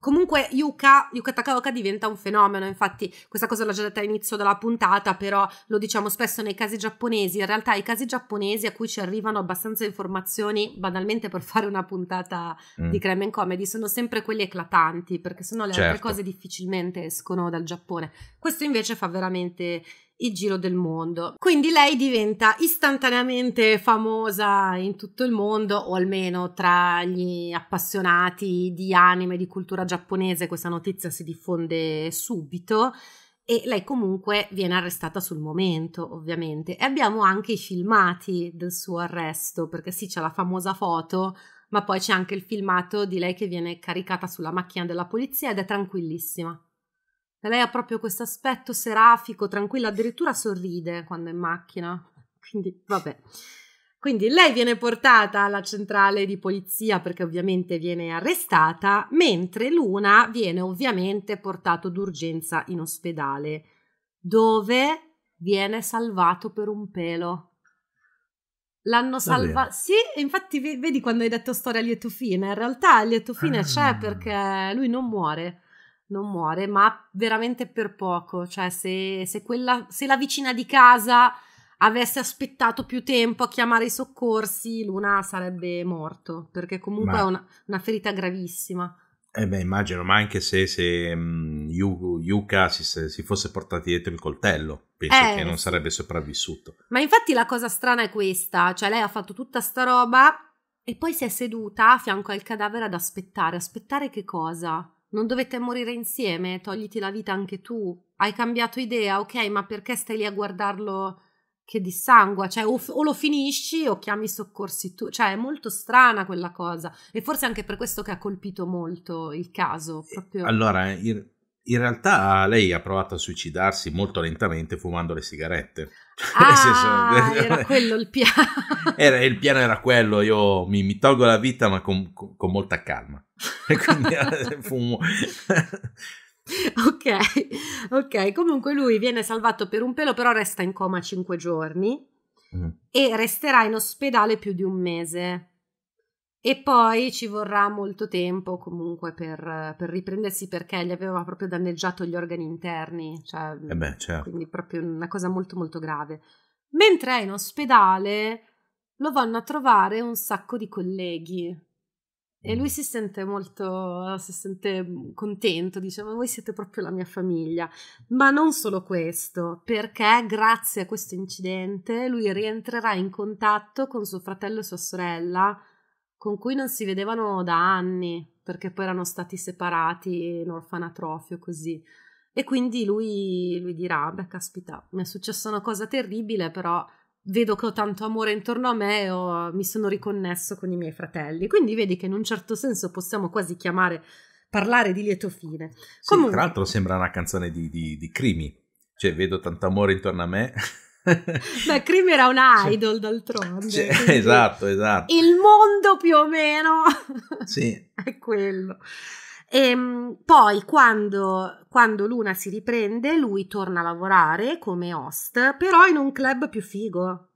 Comunque Yuka, Yuka Takaoka diventa un fenomeno, infatti questa cosa l'ho già detta all'inizio della puntata, però lo diciamo spesso nei casi giapponesi, in realtà i casi giapponesi a cui ci arrivano abbastanza informazioni, banalmente per fare una puntata mm. di Crime and Comedy, sono sempre quelli eclatanti, perché sennò le certo. altre cose difficilmente escono dal Giappone. Questo invece fa veramente il giro del mondo. Quindi lei diventa istantaneamente famosa in tutto il mondo, o almeno tra gli appassionati di anime, di cultura giapponese, questa notizia si diffonde subito e lei comunque viene arrestata sul momento, ovviamente. E abbiamo anche i filmati del suo arresto, perché sì, c'è la famosa foto, ma poi c'è anche il filmato di lei che viene caricata sulla macchina della polizia ed è tranquillissima. Lei ha proprio questo aspetto serafico, tranquillo, addirittura sorride quando è in macchina. Quindi, vabbè. Quindi lei viene portata alla centrale di polizia perché ovviamente viene arrestata, mentre Luna viene ovviamente portato d'urgenza in ospedale, dove viene salvato per un pelo. L'hanno salvato. Sì, infatti vedi quando hai detto storia a lieto fine, in realtà il lieto fine ah. c'è perché lui non muore non muore, ma veramente per poco. Cioè, se, se, quella, se la vicina di casa avesse aspettato più tempo a chiamare i soccorsi, Luna sarebbe morto, perché comunque ma... è una, una, ferita gravissima. Eh beh, immagino, ma anche se, se um, Yuka si, si, fosse portato dietro il coltello, penso eh, che non sarebbe sopravvissuto. Ma infatti la cosa strana è questa, cioè lei ha fatto tutta sta roba e poi si è seduta a fianco al cadavere ad aspettare. Aspettare che cosa? Non dovete morire insieme? Togliti la vita anche tu? Hai cambiato idea? Ok, ma perché stai lì a guardarlo che dissangua? Cioè, o, o lo finisci o chiami i soccorsi tu. Cioè, è molto strana quella cosa. E forse anche per questo che ha colpito molto il caso. Eh, proprio... Allora, in, in realtà lei ha provato a suicidarsi molto lentamente fumando le sigarette. Ah, senso, era quello il piano. Era, il piano era quello, io mi, mi tolgo la vita ma con, con, molta calma. Quindi eh, fumo. ok, ok. Comunque lui viene salvato per un pelo, però resta in coma 5 giorni mm. e resterà in ospedale più di un mese. E poi ci vorrà molto tempo comunque per, per riprendersi perché gli aveva proprio danneggiato gli organi interni, cioè, mm, eh beh, certo. quindi proprio una cosa molto molto grave. Mentre è in ospedale lo vanno a trovare un sacco di colleghi e lui mm. si sente molto, si sente mm, contento, dice diciamo, ma voi siete proprio la mia famiglia. Ma non solo questo, perché grazie a questo incidente lui rientrerà in contatto con suo fratello e sua sorella con cui non si vedevano da anni, perché poi erano stati separati in orfanatrofio così. E quindi lui, lui dirà, beh caspita, mi è successa una cosa terribile, però vedo che ho tanto amore intorno a me e mi sono riconnesso con i miei fratelli. Quindi vedi che in un certo senso possiamo quasi chiamare, parlare di lieto fine. Sì, Comunque... tra l'altro sembra una canzone di, di, di crimi, cioè vedo tanto amore intorno a me. Beh, Cream era un idol d'altronde. Cioè, esatto, esatto. Il mondo più o meno sì. è quello. E, ehm, poi quando, quando, Luna si riprende, lui torna a lavorare come host, però in un club più figo.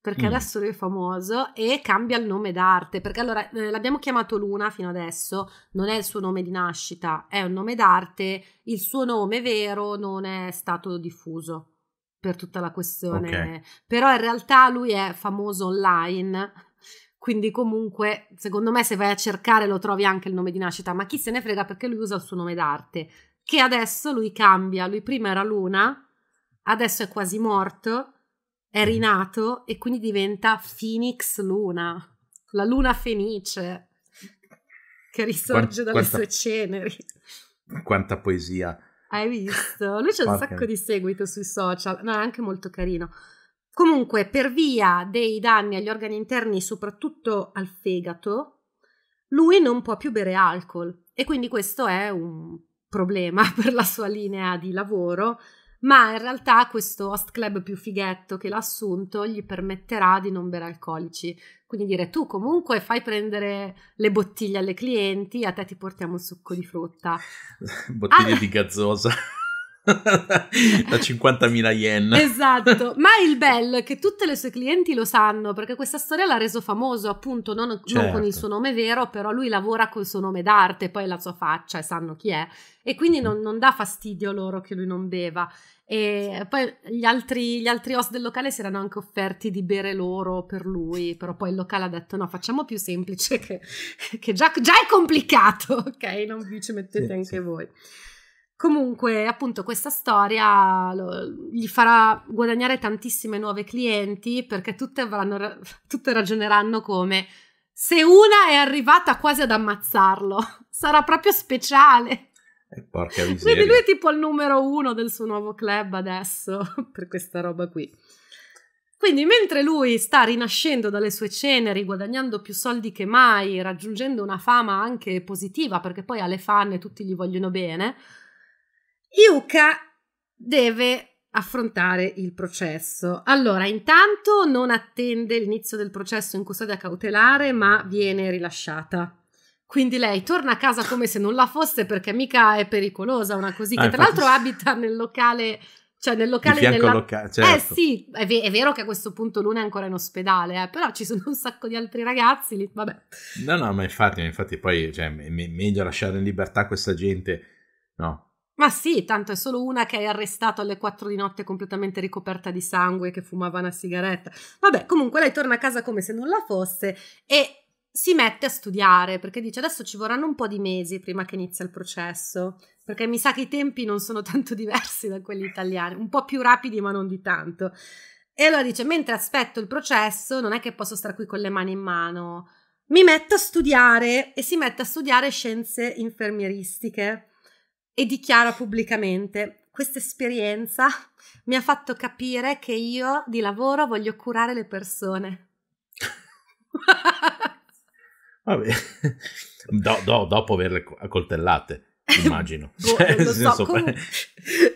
Perché mm. adesso lui è famoso e cambia il nome d'arte. Perché allora eh, l'abbiamo chiamato Luna fino adesso, non è il suo nome di nascita, è un nome d'arte. Il suo nome vero non è stato diffuso per tutta la questione. Okay. Però in realtà lui è famoso online. Quindi comunque, secondo me, se vai a cercare lo trovi anche il nome di nascita, ma chi se ne frega perché lui usa il suo nome d'arte, che adesso lui cambia. Lui prima era Luna, adesso è quasi morto, è mm-hmm. rinato e quindi diventa Phoenix Luna, la luna fenice che risorge quanta, dalle sue ceneri. Quanta poesia. Hai visto? Lui c'è un sacco di seguito sui social, no, è anche molto carino. Comunque, per via dei danni agli organi interni, soprattutto al fegato, lui non può più bere alcol e quindi questo è un problema per la sua linea di lavoro ma in realtà questo host club più fighetto che l'ha assunto gli permetterà di non bere alcolici. Quindi dire tu comunque fai prendere le bottiglie alle clienti, a te ti portiamo un succo di frutta. bottiglie ah, di gazzosa. da 50.000 yen. Esatto, ma il bello che tutte le sue clienti lo sanno perché questa storia l'ha reso famoso appunto non, certo. non, con il certo. suo nome vero, però lui lavora col suo nome d'arte, poi la sua faccia e sanno chi è e quindi non, non dà fastidio loro che lui non beva. E poi gli altri, gli altri host del locale si erano anche offerti di bere loro per lui, però poi il locale ha detto no, facciamo più semplice che, che già, già, è complicato, ok? Non vi ci mettete sì, anche sì. voi. Comunque, appunto, questa storia lo, gli farà guadagnare tantissime nuove clienti perché tutte, avranno, tutte ragioneranno come se una è arrivata quasi ad ammazzarlo, sarà proprio speciale. E eh, porca miseria. Quindi lui è tipo il numero uno del suo nuovo club adesso per questa roba qui. Quindi mentre lui sta rinascendo dalle sue ceneri, guadagnando più soldi che mai, raggiungendo una fama anche positiva, perché poi ha le fan e tutti gli vogliono bene, Yuka deve affrontare il processo. Allora, intanto non attende l'inizio del processo in custodia cautelare, ma viene rilasciata. Quindi lei torna a casa come se non la fosse perché mica è pericolosa una così ah, tra l'altro abita nel locale cioè nel locale nella... loca- certo. eh sì è, v- è, vero che a questo punto Luna è ancora in ospedale eh, però ci sono un sacco di altri ragazzi lì vabbè no no ma infatti, infatti poi cioè, è meglio lasciare in libertà questa gente no ma sì, tanto è solo una che è arrestato alle 4 di notte completamente ricoperta di sangue che fumava una sigaretta. Vabbè, comunque lei torna a casa come se nulla fosse e si mette a studiare perché dice adesso ci vorranno un po' di mesi prima che inizia il processo, perché mi sa che i tempi non sono tanto diversi da quelli italiani, un po' più rapidi ma non di tanto. E allora dice, mentre aspetto il processo, non è che posso stare qui con le mani in mano, mi metto a studiare e si mette a studiare scienze infermieristiche e dichiara pubblicamente questa esperienza mi ha fatto capire che io di lavoro voglio curare le persone. Vabbè, do, do, dopo averle accoltellate immagino. Boh, cioè, so. comunque,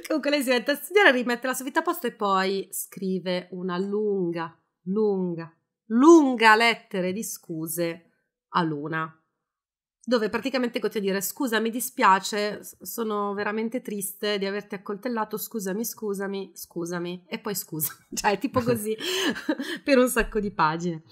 comunque, lei si mette a studiare, rimette la sua vita a posto e poi scrive una lunga, lunga, lunga lettera di scuse a Luna dove praticamente continua dire scusa mi dispiace, sono veramente triste di averti accoltellato, scusami, scusami, scusami e poi scusa, cioè è tipo così per un sacco di pagine.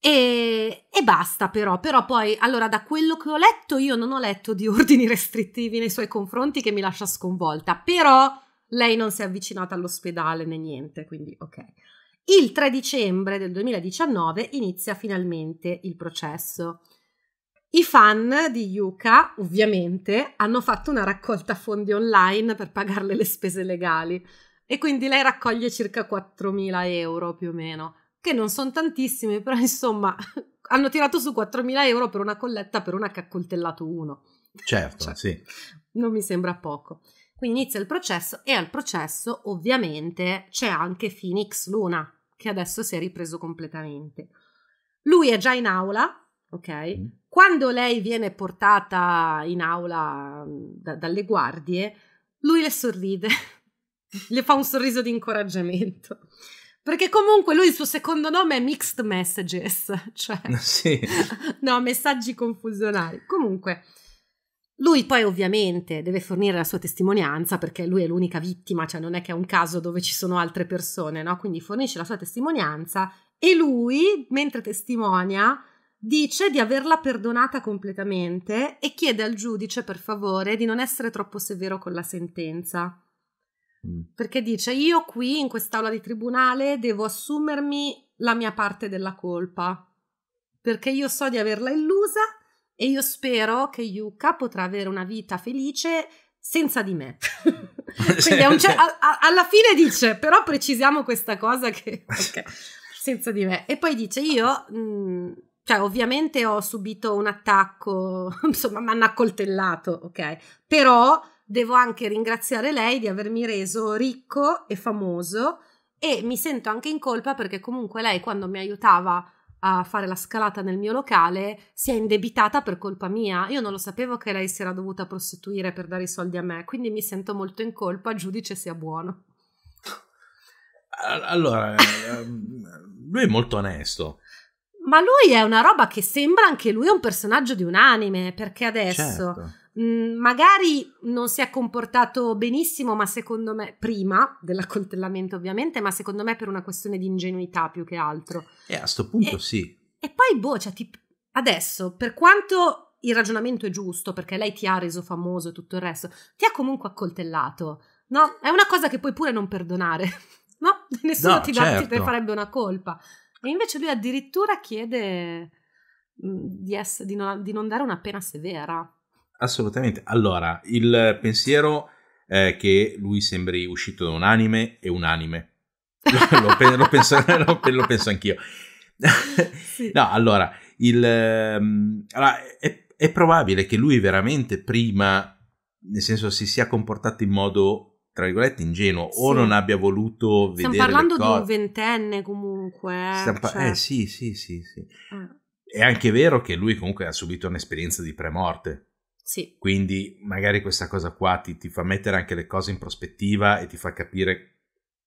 E, e, basta però, però poi allora da quello che ho letto io non ho letto di ordini restrittivi nei suoi confronti che mi lascia sconvolta, però lei non si è avvicinata all'ospedale né niente, quindi ok. Il 3 dicembre del 2019 inizia finalmente il processo. I fan di Yuka, ovviamente, hanno fatto una raccolta fondi online per pagarle le spese legali e quindi lei raccoglie circa 4.000 euro più o meno, che non sono tantissimi, però insomma hanno tirato su 4.000 euro per una colletta per una che ha coltellato uno. Certo, cioè, sì. Non mi sembra poco. Quindi inizia il processo e al processo ovviamente c'è anche Phoenix Luna, che adesso si è ripreso completamente. Lui è già in aula ok? Mm. Quando lei viene portata in aula mm, da, dalle guardie, lui le sorride, le fa un sorriso di incoraggiamento. Perché comunque lui il suo secondo nome è Mixed Messages, cioè sì. no, messaggi confusionari. Comunque, lui poi ovviamente deve fornire la sua testimonianza perché lui è l'unica vittima, cioè non è che è un caso dove ci sono altre persone, no? Quindi fornisce la sua testimonianza e lui, mentre testimonia, dice di averla perdonata completamente e chiede al giudice, per favore, di non essere troppo severo con la sentenza. Mm. Perché dice: Io qui in quest'aula di tribunale devo assumermi la mia parte della colpa. Perché io so di averla illusa e io spero che Yuka potrà avere una vita felice senza di me. Quindi cer- a- a- alla fine dice: Però precisiamo questa cosa che. Okay senza di me. E poi dice: Io mh, mm, cioè ovviamente ho subito un attacco, insomma mi hanno accoltellato, ok? Però devo anche ringraziare lei di avermi reso ricco e famoso e mi sento anche in colpa perché comunque lei quando mi aiutava a fare la scalata nel mio locale si è indebitata per colpa mia. Io non lo sapevo che lei si era dovuta prostituire per dare i soldi a me, quindi mi sento molto in colpa, giudice sia buono. Allora, ehm, lui è molto onesto. Ma lui è una roba che sembra anche lui un personaggio di un anime, perché adesso certo. mh, mm, magari non si è comportato benissimo, ma secondo me, prima dell'accoltellamento ovviamente, ma secondo me per una questione di ingenuità più che altro. E eh, a sto punto e, sì. E poi boh, cioè, ti, adesso, per quanto il ragionamento è giusto, perché lei ti ha reso famoso e tutto il resto, ti ha comunque accoltellato, no? È una cosa che puoi pure non perdonare, no? Nessuno no, ti, certo. ti farebbe una colpa. E invece lui addirittura chiede di, essere, di, non, di non dare una pena severa. Assolutamente. Allora, il pensiero è che lui sembri uscito da un anime è unanime. lo, lo, penso, lo, lo, penso, anch'io. sì. No, allora, il, allora è, è, probabile che lui veramente prima, nel senso, si sia comportato in modo tra virgolette ingenuo sì. o non abbia voluto vedere stiamo parlando di un ventenne comunque eh, pa- cioè... eh sì sì sì, sì. Eh. è anche vero che lui comunque ha subito un'esperienza di premorte sì. quindi magari questa cosa qua ti, ti, fa mettere anche le cose in prospettiva e ti fa capire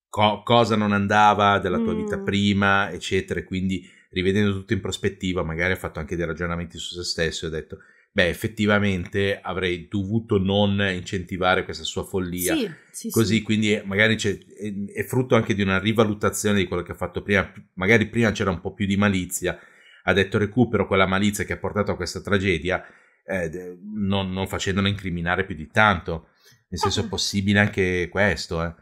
co- cosa non andava della tua mm. vita prima eccetera quindi rivedendo tutto in prospettiva magari ha fatto anche dei ragionamenti su se stesso e ha detto beh, effettivamente avrei dovuto non incentivare questa sua follia. Sì, sì, Così, sì. quindi eh, magari è, eh, è, frutto anche di una rivalutazione di quello che ha fatto prima. Magari prima c'era un po' più di malizia, ha detto recupero quella malizia che ha portato a questa tragedia, eh, non, non facendola incriminare più di tanto. Nel ah. senso, è possibile anche questo, eh.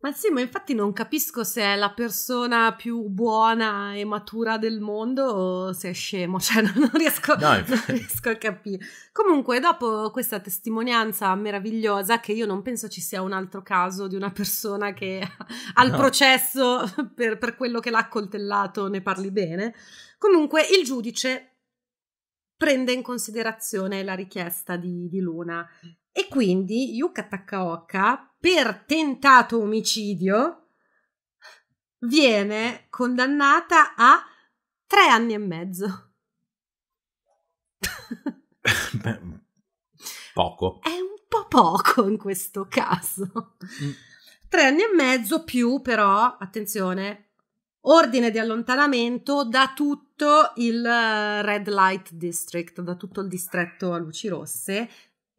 Ma sì, ma infatti non capisco se è la persona più buona e matura del mondo o se è scemo, cioè non riesco, no, non riesco a capire. Comunque, dopo questa testimonianza meravigliosa, che io non penso ci sia un altro caso di una persona che al no. processo per, per quello che l'ha accoltellato ne parli bene, comunque il giudice prende in considerazione la richiesta di, di Luna e quindi Yuka Takaoka, per tentato omicidio, viene condannata a tre anni e mezzo. Beh, mm, poco. È un po' poco in questo caso. Mm. Tre anni e mezzo più, però, attenzione, ordine di allontanamento da tutto il eh, Red Light District, da tutto il distretto a luci rosse,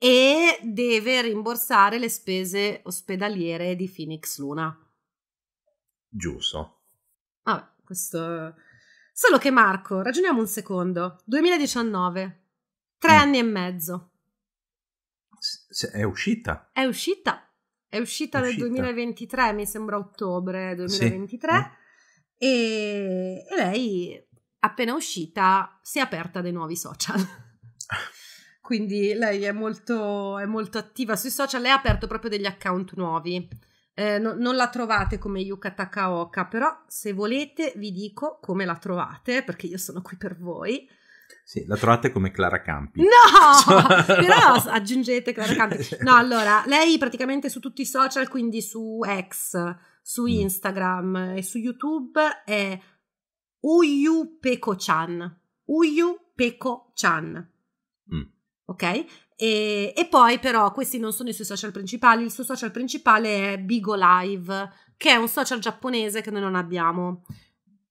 e deve rimborsare le spese ospedaliere di Phoenix Luna. Giusto. Vabbè, questo... Solo che Marco, ragioniamo un secondo. 2019, tre mm. anni e mezzo. S- è uscita? È uscita. È uscita, è uscita nel 2023, mi sembra ottobre 2023. Sì. Mm. E... e lei, appena uscita, si è aperta dei nuovi social. Quindi lei è molto, è molto attiva sui social e ha aperto proprio degli account nuovi. Eh, no, non la trovate come Yuka Takaoka, però se volete vi dico come la trovate, perché io sono qui per voi. Sì, la trovate come Clara Campi. No, cioè, però no. aggiungete Clara Campi. No, allora, lei praticamente su tutti i social, quindi su X, su mm. Instagram mm. e su YouTube è Uyu Peko Chan. Uyu Peko Chan. Mm ok? E, e, poi però questi non sono i suoi social principali, il suo social principale è Bigo Live, che è un social giapponese che noi non abbiamo.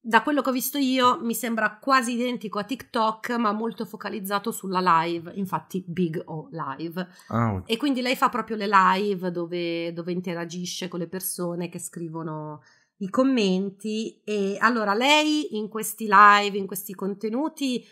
Da quello che ho visto io mi sembra quasi identico a TikTok, ma molto focalizzato sulla live, infatti Big O Live. Oh. E quindi lei fa proprio le live dove, dove interagisce con le persone che scrivono i commenti. E allora lei in questi live, in questi contenuti,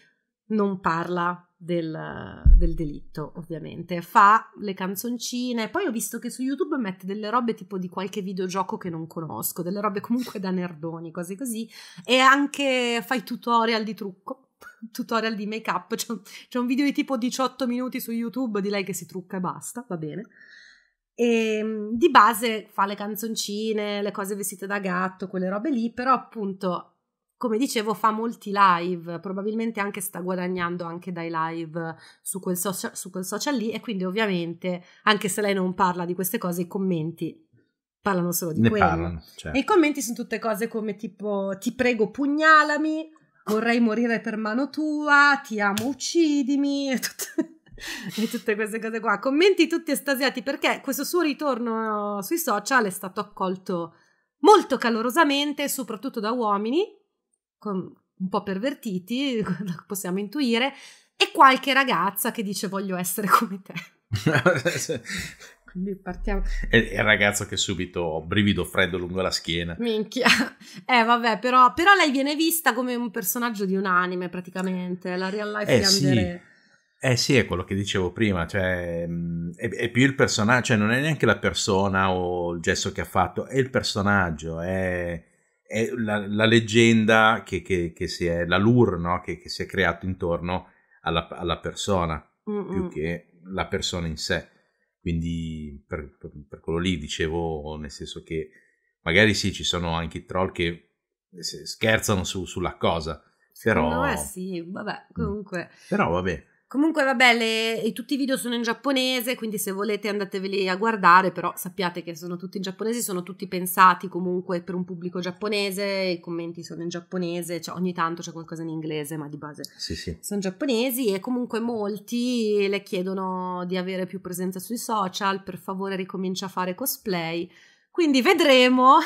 non parla del, del, delitto, ovviamente. Fa le canzoncine. Poi ho visto che su YouTube mette delle robe tipo di qualche videogioco che non conosco, delle robe comunque da nerdoni, cose così. E anche fa i tutorial di trucco, tutorial di make up. C'è c'è un video di tipo 18 minuti su YouTube di lei che si trucca e basta, va bene. E ehm, di base fa le canzoncine, le cose vestite da gatto, quelle robe lì, però appunto come dicevo fa molti live, probabilmente anche sta guadagnando anche dai live su quel, social, su quel social lì e quindi ovviamente anche se lei non parla di queste cose i commenti parlano solo di ne quello. Parlano, certo. E i commenti sono tutte cose come tipo ti prego pugnalami, vorrei morire per mano tua, ti amo uccidimi e tutto e tutte queste cose qua. Commenti tutti estasiati perché questo suo ritorno sui social è stato accolto molto calorosamente, soprattutto da uomini, un po' pervertiti, possiamo intuire, e qualche ragazza che dice voglio essere come te. Quindi partiamo. E il ragazzo che subito brivido freddo lungo la schiena. Minchia. Eh vabbè, però, però lei viene vista come un personaggio di un anime praticamente, la real life eh, sì. Eh sì, è quello che dicevo prima, cioè mm, è, è, più il personaggio, cioè non è neanche la persona o il gesto che ha fatto, è il personaggio, è è la, la leggenda che, che, che, si è, la lure no? che, che, si è creato intorno alla, alla persona, Mm-mm. più che la persona in sé. Quindi per, per, per, quello lì dicevo, nel senso che magari sì, ci sono anche i troll che scherzano su, sulla cosa, però... no, me sì, vabbè, mm. comunque... Però vabbè. Comunque, vabbè, le, tutti i video sono in giapponese, quindi se volete andateveli a guardare, però sappiate che sono tutti in giapponese, sono tutti pensati comunque per un pubblico giapponese, i commenti sono in giapponese, cioè ogni tanto c'è qualcosa in inglese, ma di base sì, sì. sono giapponesi e comunque molti le chiedono di avere più presenza sui social, per favore ricomincia a fare cosplay. Quindi vedremo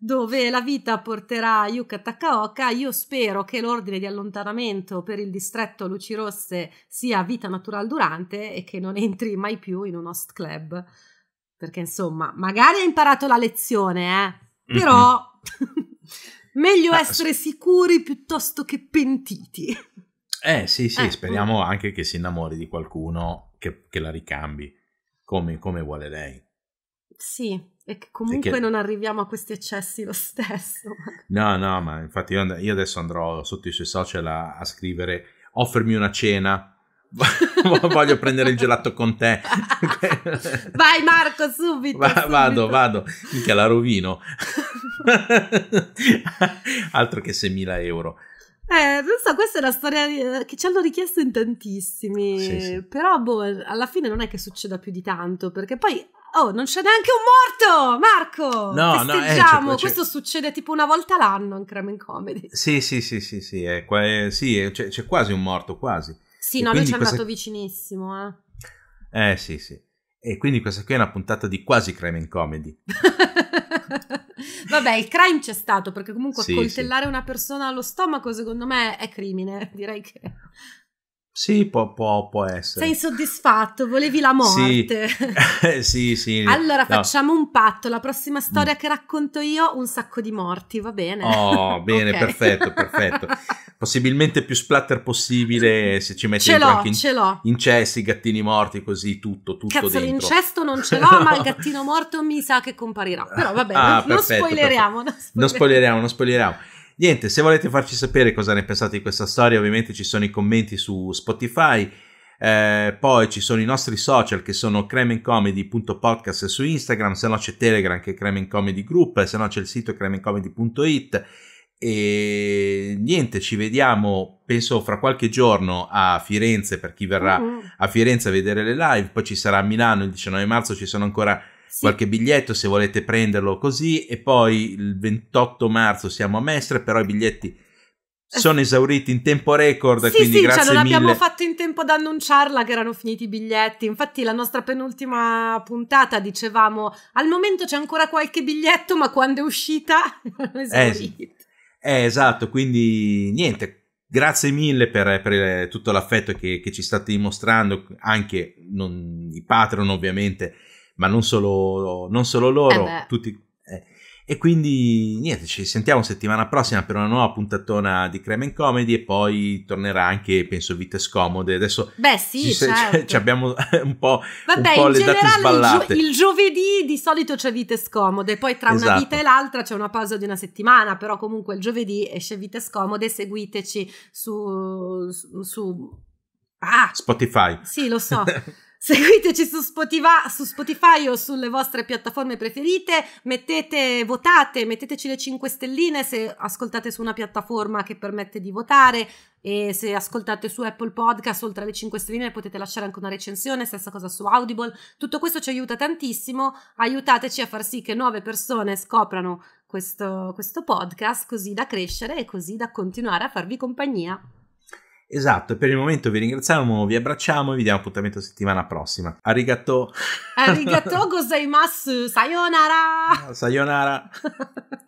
dove la vita porterà Yuka Takaoka. Io spero che l'ordine di allontanamento per il distretto Luci Rosse sia vita natural durante e che non entri mai più in un host club. Perché insomma, magari ha imparato la lezione, eh? però meglio ah, essere sicuri piuttosto che pentiti. Eh sì, sì, eh, speriamo mm. anche che si innamori di qualcuno che, che la ricambi come, come vuole lei. Sì, e che comunque che... non arriviamo a questi eccessi lo stesso. No, no, ma infatti io, and- io adesso andrò sotto i suoi social a, a scrivere offermi una cena. voglio prendere il gelato con te. Vai Marco, subito, Va- subito. Vado, vado. Mica la rovino. Altro che 6.000 euro. Eh, non so, questa è una storia eh, che ci hanno richiesto in tantissimi, sì, sì. però boh, alla fine non è che succeda più di tanto, perché poi Oh, non c'è neanche un morto, Marco! No, Festeggiamo, no, eh, c'è, questo succede tipo una volta l'anno in Creme in Comedy. Sì, sì, sì, sì, sì, è, è, eh, sì è, c'è, c'è, quasi un morto, quasi. Sì, e no, lui ci è andato vicinissimo, eh. Eh, sì, sì. E quindi questa qui è una puntata di quasi Creme in Comedy. Vabbè, il crime c'è stato, perché comunque sì, coltellare sì. una persona allo stomaco, secondo me, è crimine, direi che... Sì, può, può, può, essere. Sei insoddisfatto, volevi la morte. Sì, sì, sì. Allora no. facciamo un patto, la prossima mm. storia mm. che racconto io, un sacco di morti, va bene? Oh, bene, okay. perfetto, perfetto. Possibilmente più splatter possibile, se ci metti ce dentro anche in, ce l'ho. incesti, gattini morti, così tutto, tutto Cazzo, dentro. l'incesto non ce l'ho, ma il gattino morto mi sa che comparirà. Però vabbè, ah, non, non, spoileriamo, non spoileriamo. Non spoileriamo, non spoileriamo. Niente, se volete farci sapere cosa ne pensate di questa storia, ovviamente ci sono i commenti su Spotify. Eh, poi ci sono i nostri social che sono cremencomedy.podcast su Instagram, se no c'è Telegram che è cremencomedy group, se no c'è il sito cremencomedy.it e niente, ci vediamo penso fra qualche giorno a Firenze per chi verrà mm-hmm. a Firenze a vedere le live, poi ci sarà a Milano il 19 marzo, ci sono ancora sì. qualche biglietto se volete prenderlo così e poi il 28 marzo siamo a Mestre, però i biglietti eh. sono esauriti in tempo record. Sì, quindi sì, cioè, grazie cioè non mille. abbiamo fatto in tempo ad annunciarla che erano finiti i biglietti. Infatti, la nostra penultima puntata dicevamo al momento c'è ancora qualche biglietto, ma quando è uscita eh, sì. eh, esatto, quindi niente. Grazie mille per, per eh, tutto l'affetto che, che, ci state dimostrando, anche non, i Patreon ovviamente ma non solo, non solo loro, eh tutti... Eh. E quindi niente, ci sentiamo settimana prossima per una nuova puntatona di Creme Comedy e poi tornerà anche, penso, Vite Scomode. Adesso Beh, sì, ci, certo. ci abbiamo un po', Vabbè, un po le date sballate. Il, gio- il, giovedì di solito c'è Vite Scomode, poi tra esatto. una vita e l'altra c'è una pausa di una settimana, però comunque il giovedì esce Vite Scomode, seguiteci su... su, su... Ah! Spotify. Sì, lo so. Seguiteci su Spotify, su Spotify, o sulle vostre piattaforme preferite, mettete, votate, metteteci le 5 stelline se ascoltate su una piattaforma che permette di votare e se ascoltate su Apple Podcast oltre alle 5 stelline potete lasciare anche una recensione, stessa cosa su Audible. Tutto questo ci aiuta tantissimo, aiutateci a far sì che nuove persone scoprano questo, questo podcast così da crescere e così da continuare a farvi compagnia. Esatto, per il momento vi ringraziamo, vi abbracciamo e vi diamo appuntamento settimana prossima. Arigato. Arigato gozaimasu. Sayonara. Sayonara.